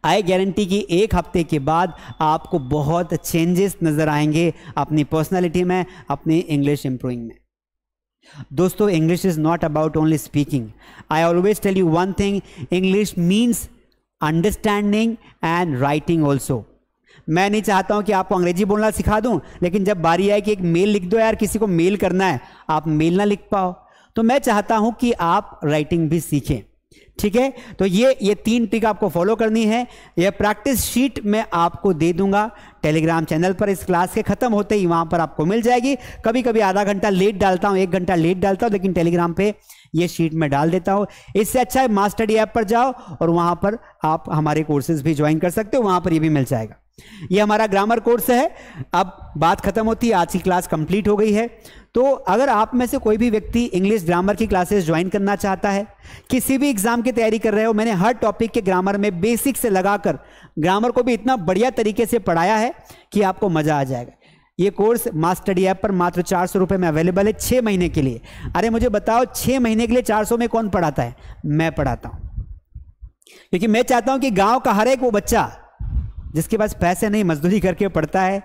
Speaker 1: आई गारंटी कि एक हफ्ते के बाद आपको बहुत चेंजेस नज़र आएंगे अपनी पर्सनालिटी में अपनी इंग्लिश इंप्रूविंग में दोस्तों English is not about only speaking I always tell you one thing English means understanding and writing also मैं नहीं चाहता हूँ कि आपको अंग्रेजी बोलना सिखा दूँ लेकिन जब बारी आए कि एक मेल लिख दो यार किसी को मेल करना है आप मेल ना लिख पाओ तो मैं चाहता हूँ कि आप राइटिंग भी सीखें ठीक है तो ये ये तीन ट्रिक आपको फॉलो करनी है यह प्रैक्टिस शीट मैं आपको दे दूंगा टेलीग्राम चैनल पर इस क्लास के ख़त्म होते ही वहाँ पर आपको मिल जाएगी कभी कभी आधा घंटा लेट डालता हूँ एक घंटा लेट डालता हूँ लेकिन टेलीग्राम पे ये शीट में डाल देता हूँ इससे अच्छा है मास्टडी ऐप पर जाओ और वहाँ पर आप हमारे कोर्सेज भी ज्वाइन कर सकते हो वहाँ पर यह भी मिल जाएगा ये हमारा ग्रामर कोर्स है अब बात खत्म होती है आज की क्लास कंप्लीट हो गई है तो अगर आप में से कोई भी व्यक्ति इंग्लिश ग्रामर की क्लासेस ज्वाइन करना चाहता है किसी भी एग्जाम की तैयारी कर रहे हो मैंने हर टॉपिक के ग्रामर में बेसिक से लगाकर ग्रामर को भी इतना बढ़िया तरीके से पढ़ाया है कि आपको मजा आ जाएगा ये कोर्स मास स्टडी ऐप पर मात्र चार सौ में अवेलेबल है छः महीने के लिए अरे मुझे बताओ छः महीने के लिए चार सौ में कौन पढ़ाता है मैं पढ़ाता हूँ क्योंकि मैं चाहता हूँ कि गाँव का हर एक वो बच्चा जिसके पास पैसे नहीं मजदूरी करके पड़ता है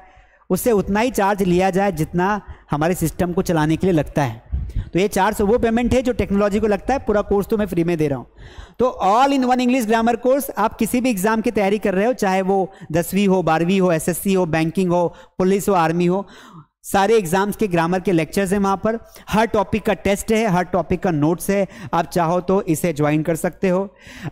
Speaker 1: उससे उतना ही चार्ज लिया जाए जितना हमारे सिस्टम को चलाने के लिए लगता है तो ये चार्ज वो पेमेंट है जो टेक्नोलॉजी को लगता है पूरा कोर्स तो मैं फ्री में दे रहा हूँ तो all in one English grammar course आप किसी भी एग्जाम की तैयारी कर रहे हो चाहे वो दसवीं हो बारहवीं हो एसएससी हो बैंकिंग हो पुलिस हो आर्मी हो सारे एग्जाम्स के ग्रामर के लेक्चर्स हैं वहाँ पर हर टॉपिक का टेस्ट है हर टॉपिक का नोट्स है आप चाहो तो इसे ज्वाइन कर सकते हो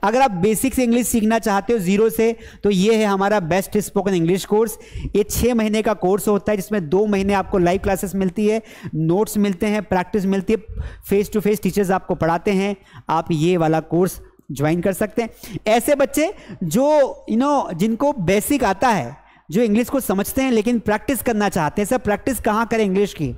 Speaker 1: अगर आप बेसिक्स इंग्लिश सीखना चाहते हो जीरो से तो ये है हमारा बेस्ट स्पोकन इंग्लिश कोर्स ये छः महीने का कोर्स होता है जिसमें दो महीने आपको लाइव क्लासेस मिलती है नोट्स मिलते हैं प्रैक्टिस मिलती है फेस टू फेस टीचर्स आपको पढ़ाते हैं आप ये वाला कोर्स ज्वाइन कर सकते हैं ऐसे बच्चे जो यू नो जिनको बेसिक आता है जो इंग्लिश को समझते हैं लेकिन प्रैक्टिस करना चाहते हैं सर प्रैक्टिस कहाँ करें इंग्लिश की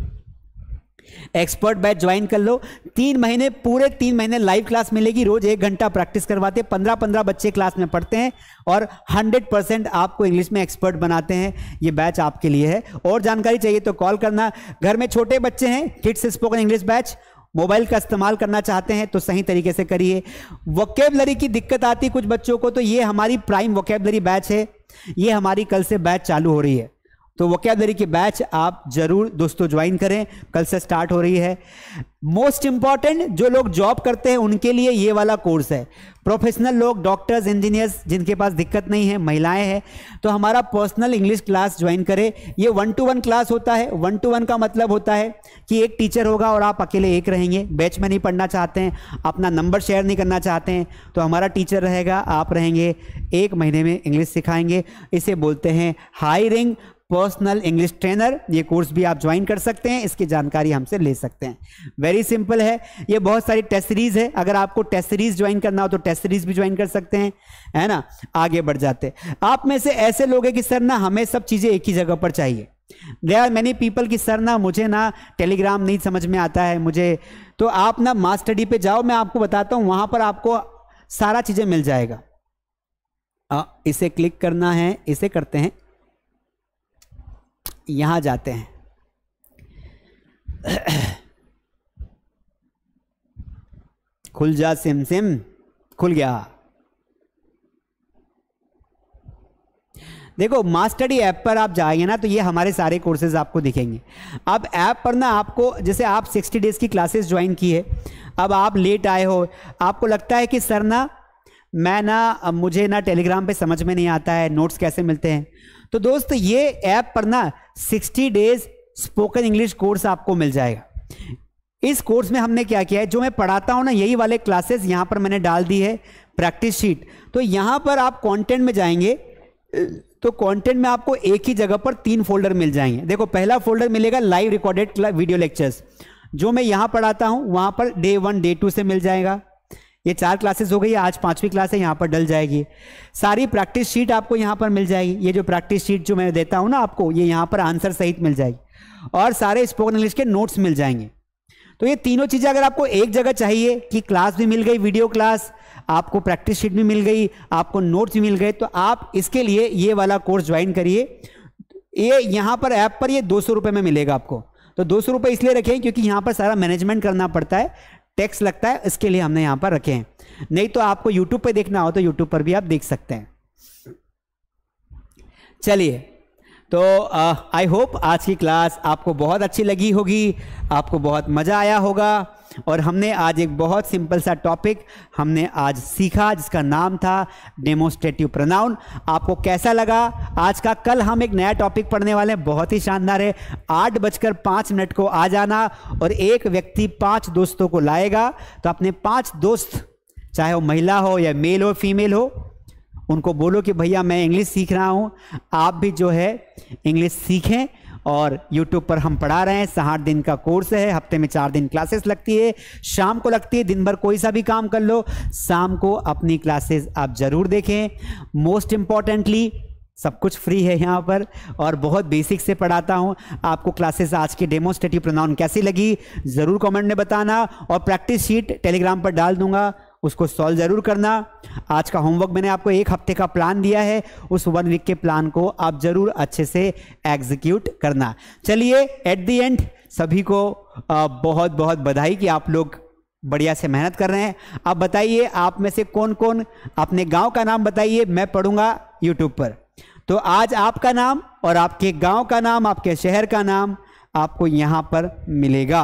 Speaker 1: एक्सपर्ट बैच ज्वाइन कर लो तीन महीने पूरे तीन महीने लाइव क्लास मिलेगी रोज एक घंटा प्रैक्टिस करवाते हैं पंद्रह पंद्रह बच्चे क्लास में पढ़ते हैं और हंड्रेड परसेंट आपको इंग्लिश में एक्सपर्ट बनाते हैं ये बैच आपके लिए है और जानकारी चाहिए तो कॉल करना घर में छोटे बच्चे हैं kids spoken English batch mobile का इस्तेमाल करना चाहते हैं तो सही तरीके से करिए वोकेबलरी की दिक्कत आती कुछ बच्चों को तो ये हमारी प्राइम वोकेबलरी बैच है ये हमारी कल से बैच चालू हो रही है तो वोकैबलरी की बैच आप जरूर दोस्तों ज्वाइन करें कल से स्टार्ट हो रही है मोस्ट इंपॉर्टेंट जो लोग जॉब करते हैं उनके लिए ये वाला कोर्स है प्रोफेशनल लोग डॉक्टर्स इंजीनियर्स जिनके पास दिक्कत नहीं है महिलाएं हैं तो हमारा पर्सनल इंग्लिश क्लास ज्वाइन करें ये वन टू वन क्लास होता है वन टू वन का मतलब होता है कि एक टीचर होगा और आप अकेले एक रहेंगे बैच में नहीं पढ़ना चाहते हैं अपना नंबर शेयर नहीं करना चाहते हैं तो हमारा टीचर रहेगा आप रहेंगे एक महीने में इंग्लिश सिखाएंगे इसे बोलते हैं हायरिंग पर्सनल इंग्लिश ट्रेनर ये कोर्स भी आप ज्वाइन कर सकते हैं इसकी जानकारी हमसे ले सकते हैं वेरी सिंपल है ये बहुत सारी टेस्ट सीरीज है अगर आपको टेस्ट सीरीज ज्वाइन करना हो तो टेस्ट सीरीज भी ज्वाइन कर सकते हैं है ना आगे बढ़ जाते आप में से ऐसे लोग हैं कि सर ना हमें सब चीज़ें एक ही जगह पर चाहिए दे आर मैनी पीपल कि सर ना मुझे ना टेलीग्राम नहीं समझ में आता है मुझे तो आप ना मास स्टडी पे जाओ मैं आपको बताता हूँ वहां पर आपको सारा चीज़ें मिल जाएगा आ, इसे क्लिक करना है इसे करते हैं यहाँ जाते हैं [CLEARS THROAT] खुल जा सिम सिम खुल गया देखो मास्टडी ऐप पर आप जाएंगे ना तो ये हमारे सारे कोर्सेज आपको दिखेंगे अब ऐप पर ना आपको जैसे आप 60 डेज़ की क्लासेस ज्वाइन की है अब आप लेट आए हो आपको लगता है कि सर ना मैं ना मुझे ना टेलीग्राम पे समझ में नहीं आता है नोट्स कैसे मिलते हैं तो दोस्त ये ऐप पर ना sixty days spoken English course आपको मिल जाएगा इस कोर्स में हमने क्या किया है जो मैं पढ़ाता हूँ ना यही वाले क्लासेस यहाँ पर मैंने डाल दी है प्रैक्टिस शीट तो यहाँ पर आप कंटेंट में जाएंगे तो कंटेंट में आपको एक ही जगह पर तीन फोल्डर मिल जाएंगे देखो पहला फोल्डर मिलेगा लाइव रिकॉर्डेड वीडियो लेक्चर्स जो मैं यहाँ पढ़ाता हूँ वहाँ per day one day to से मिल जाएगा ये चार क्लासेस हो गई आज पांचवी क्लास है यहाँ पर डल जाएगी सारी प्रैक्टिस शीट आपको यहाँ पर मिल जाएगी ये जो प्रैक्टिस शीट जो मैं देता हूँ ना आपको ये यहाँ पर आंसर सहित मिल जाएगी और सारे स्पोकन इंग्लिश के नोट्स मिल जाएंगे तो ये तीनों चीज़ें अगर आपको एक जगह चाहिए कि क्लास भी मिल गई वीडियो क्लास आपको प्रैक्टिस शीट भी मिल गई आपको नोट्स भी मिल गए तो आप इसके लिए ये वाला कोर्स ज्वाइन करिए ये यहाँ पर ऐप पर ये दो सौ में मिलेगा आपको तो दो सौ रुपये इसलिए रखें क्योंकि यहाँ पर सारा मैनेजमेंट करना पड़ता है टैक्स लगता है इसके लिए हमने यहां पर रखे हैं नहीं तो आपको यूट्यूब पर देखना हो तो यूट्यूब पर भी आप देख सकते हैं चलिए तो आई होप आज की क्लास आपको बहुत अच्छी लगी होगी आपको बहुत मज़ा आया होगा और हमने आज एक बहुत सिंपल सा टॉपिक हमने आज सीखा जिसका नाम था डेमोस्ट्रेटिव प्रोनाउन आपको कैसा लगा आज का कल हम एक नया टॉपिक पढ़ने वाले हैं बहुत ही शानदार है आठ बजकर पाँच मिनट को आ जाना और एक व्यक्ति पाँच दोस्तों को लाएगा तो अपने पाँच दोस्त चाहे वो महिला हो या मेल हो फीमेल हो उनको बोलो कि भैया मैं इंग्लिश सीख रहा हूँ आप भी जो है इंग्लिश सीखें और यूट्यूब पर हम पढ़ा रहे हैं साठ दिन का कोर्स है हफ्ते में चार दिन क्लासेस लगती है शाम को लगती है दिन भर कोई सा भी काम कर लो शाम को अपनी क्लासेस आप ज़रूर देखें मोस्ट इम्पॉर्टेंटली सब कुछ फ्री है यहाँ पर और बहुत बेसिक से पढ़ाता हूँ आपको क्लासेस आज की डेमोस्ट्रेटिव प्रोनाउन कैसी लगी ज़रूर कमेंट में बताना और प्रैक्टिस शीट टेलीग्राम पर डाल दूंगा उसको सॉल्व ज़रूर करना आज का होमवर्क मैंने आपको एक हफ्ते का प्लान दिया है उस वन वीक के प्लान को आप ज़रूर अच्छे से एग्जीक्यूट करना चलिए एट दी एंड सभी को बहुत बहुत बधाई कि आप लोग बढ़िया से मेहनत कर रहे हैं आप बताइए आप में से कौन कौन अपने गांव का नाम बताइए मैं पढ़ूंगा यूट्यूब पर तो आज आपका नाम और आपके गांव का नाम आपके शहर का नाम आपको यहाँ पर मिलेगा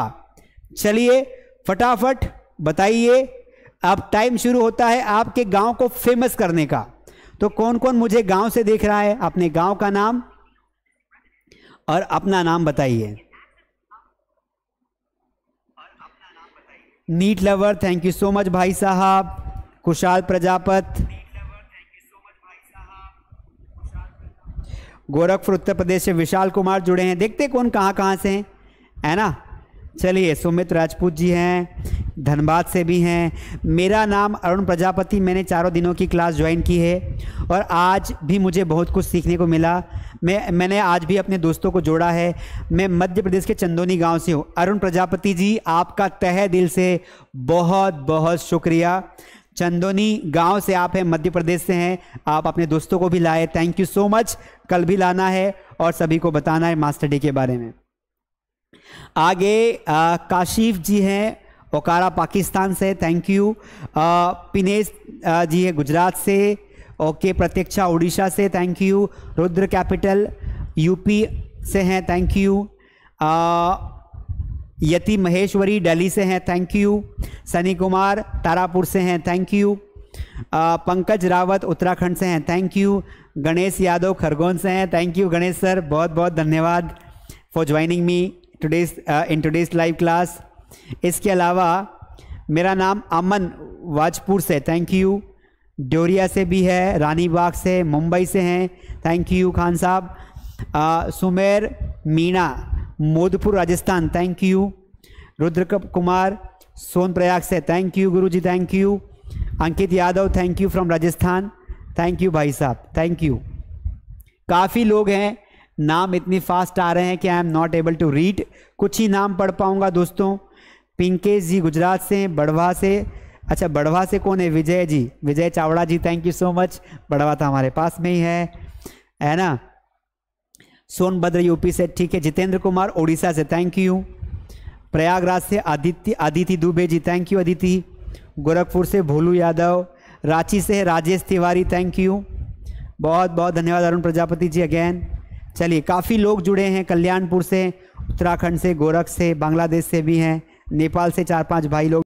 Speaker 1: चलिए फटाफट बताइए अब टाइम शुरू होता है आपके गांव को फेमस करने का तो कौन कौन मुझे गांव से देख रहा है अपने गांव का नाम और अपना नाम बताइए NEET lover thank you so much भाई साहब कुशाल प्रजापत गोरखपुर उत्तर प्रदेश से विशाल कुमार जुड़े हैं देखते कौन कहाँ कहाँ से हैं है ना चलिए सुमित राजपूत जी हैं धनबाद से भी हैं मेरा नाम अरुण प्रजापति मैंने चारों दिनों की क्लास ज्वाइन की है और आज भी मुझे बहुत कुछ सीखने को मिला मैं मैंने आज भी अपने दोस्तों को जोड़ा है मैं मध्य प्रदेश के चंदोनी गांव से हूँ अरुण प्रजापति जी आपका तहे दिल से बहुत बहुत शुक्रिया चंदोनी गांव से आप हैं मध्य प्रदेश से हैं आप अपने दोस्तों को भी लाए थैंक यू सो मच कल भी लाना है और सभी को बताना है मास्टर डे के बारे में आगे आ, काशिफ जी हैं ओकारा पाकिस्तान से थैंक यू पिनेश जी है गुजरात से ओके प्रत्यक्षा उड़ीसा से thank you Rudra capital UP से हैं thank you uh, Yati Maheshwari Delhi से हैं थैंक यू सनी कुमार तारापुर से हैं thank you uh, Pankaj Rawat Uttarakhand से हैं थैंक यू गणेश यादव खरगोन से हैं थैंक यू गणेश सर बहुत बहुत धन्यवाद for joining me today's in today's live class इसके अलावा मेरा नाम अमन वाजपुर से थैंक यू ड्योरिया से भी है रानी बाग से मुंबई से हैं थैंक यू खान साहब Sumer Meena Modpur Rajasthan thank you Rudra Kumar Sonprayag से thank you Guru ji thank you Ankit Yadav thank you from Rajasthan thank you भाई साहब थैंक यू काफ़ी लोग हैं नाम इतनी फास्ट आ रहे हैं कि I am not able to read कुछ ही नाम पढ़ पाऊँगा दोस्तों पिंकेश जी गुजरात से बड़वा से अच्छा बड़वा से कौन है Vijay ji Vijay Chavda ji thank you so much Badwa तो हमारे पास में ही है है ना सोनभद्र यूपी से ठीक है जितेंद्र कुमार ओडिशा से थैंक यू प्रयागराज से आदित्य आदिति दुबे जी थैंक यू आदिति गोरखपुर से भोलू यादव रांची से राजेश तिवारी थैंक यू बहुत बहुत धन्यवाद अरुण प्रजापति जी अगेन चलिए काफ़ी लोग जुड़े हैं कल्याणपुर से उत्तराखंड से गोरख से बांग्लादेश से भी हैं नेपाल से चार पांच भाई लोग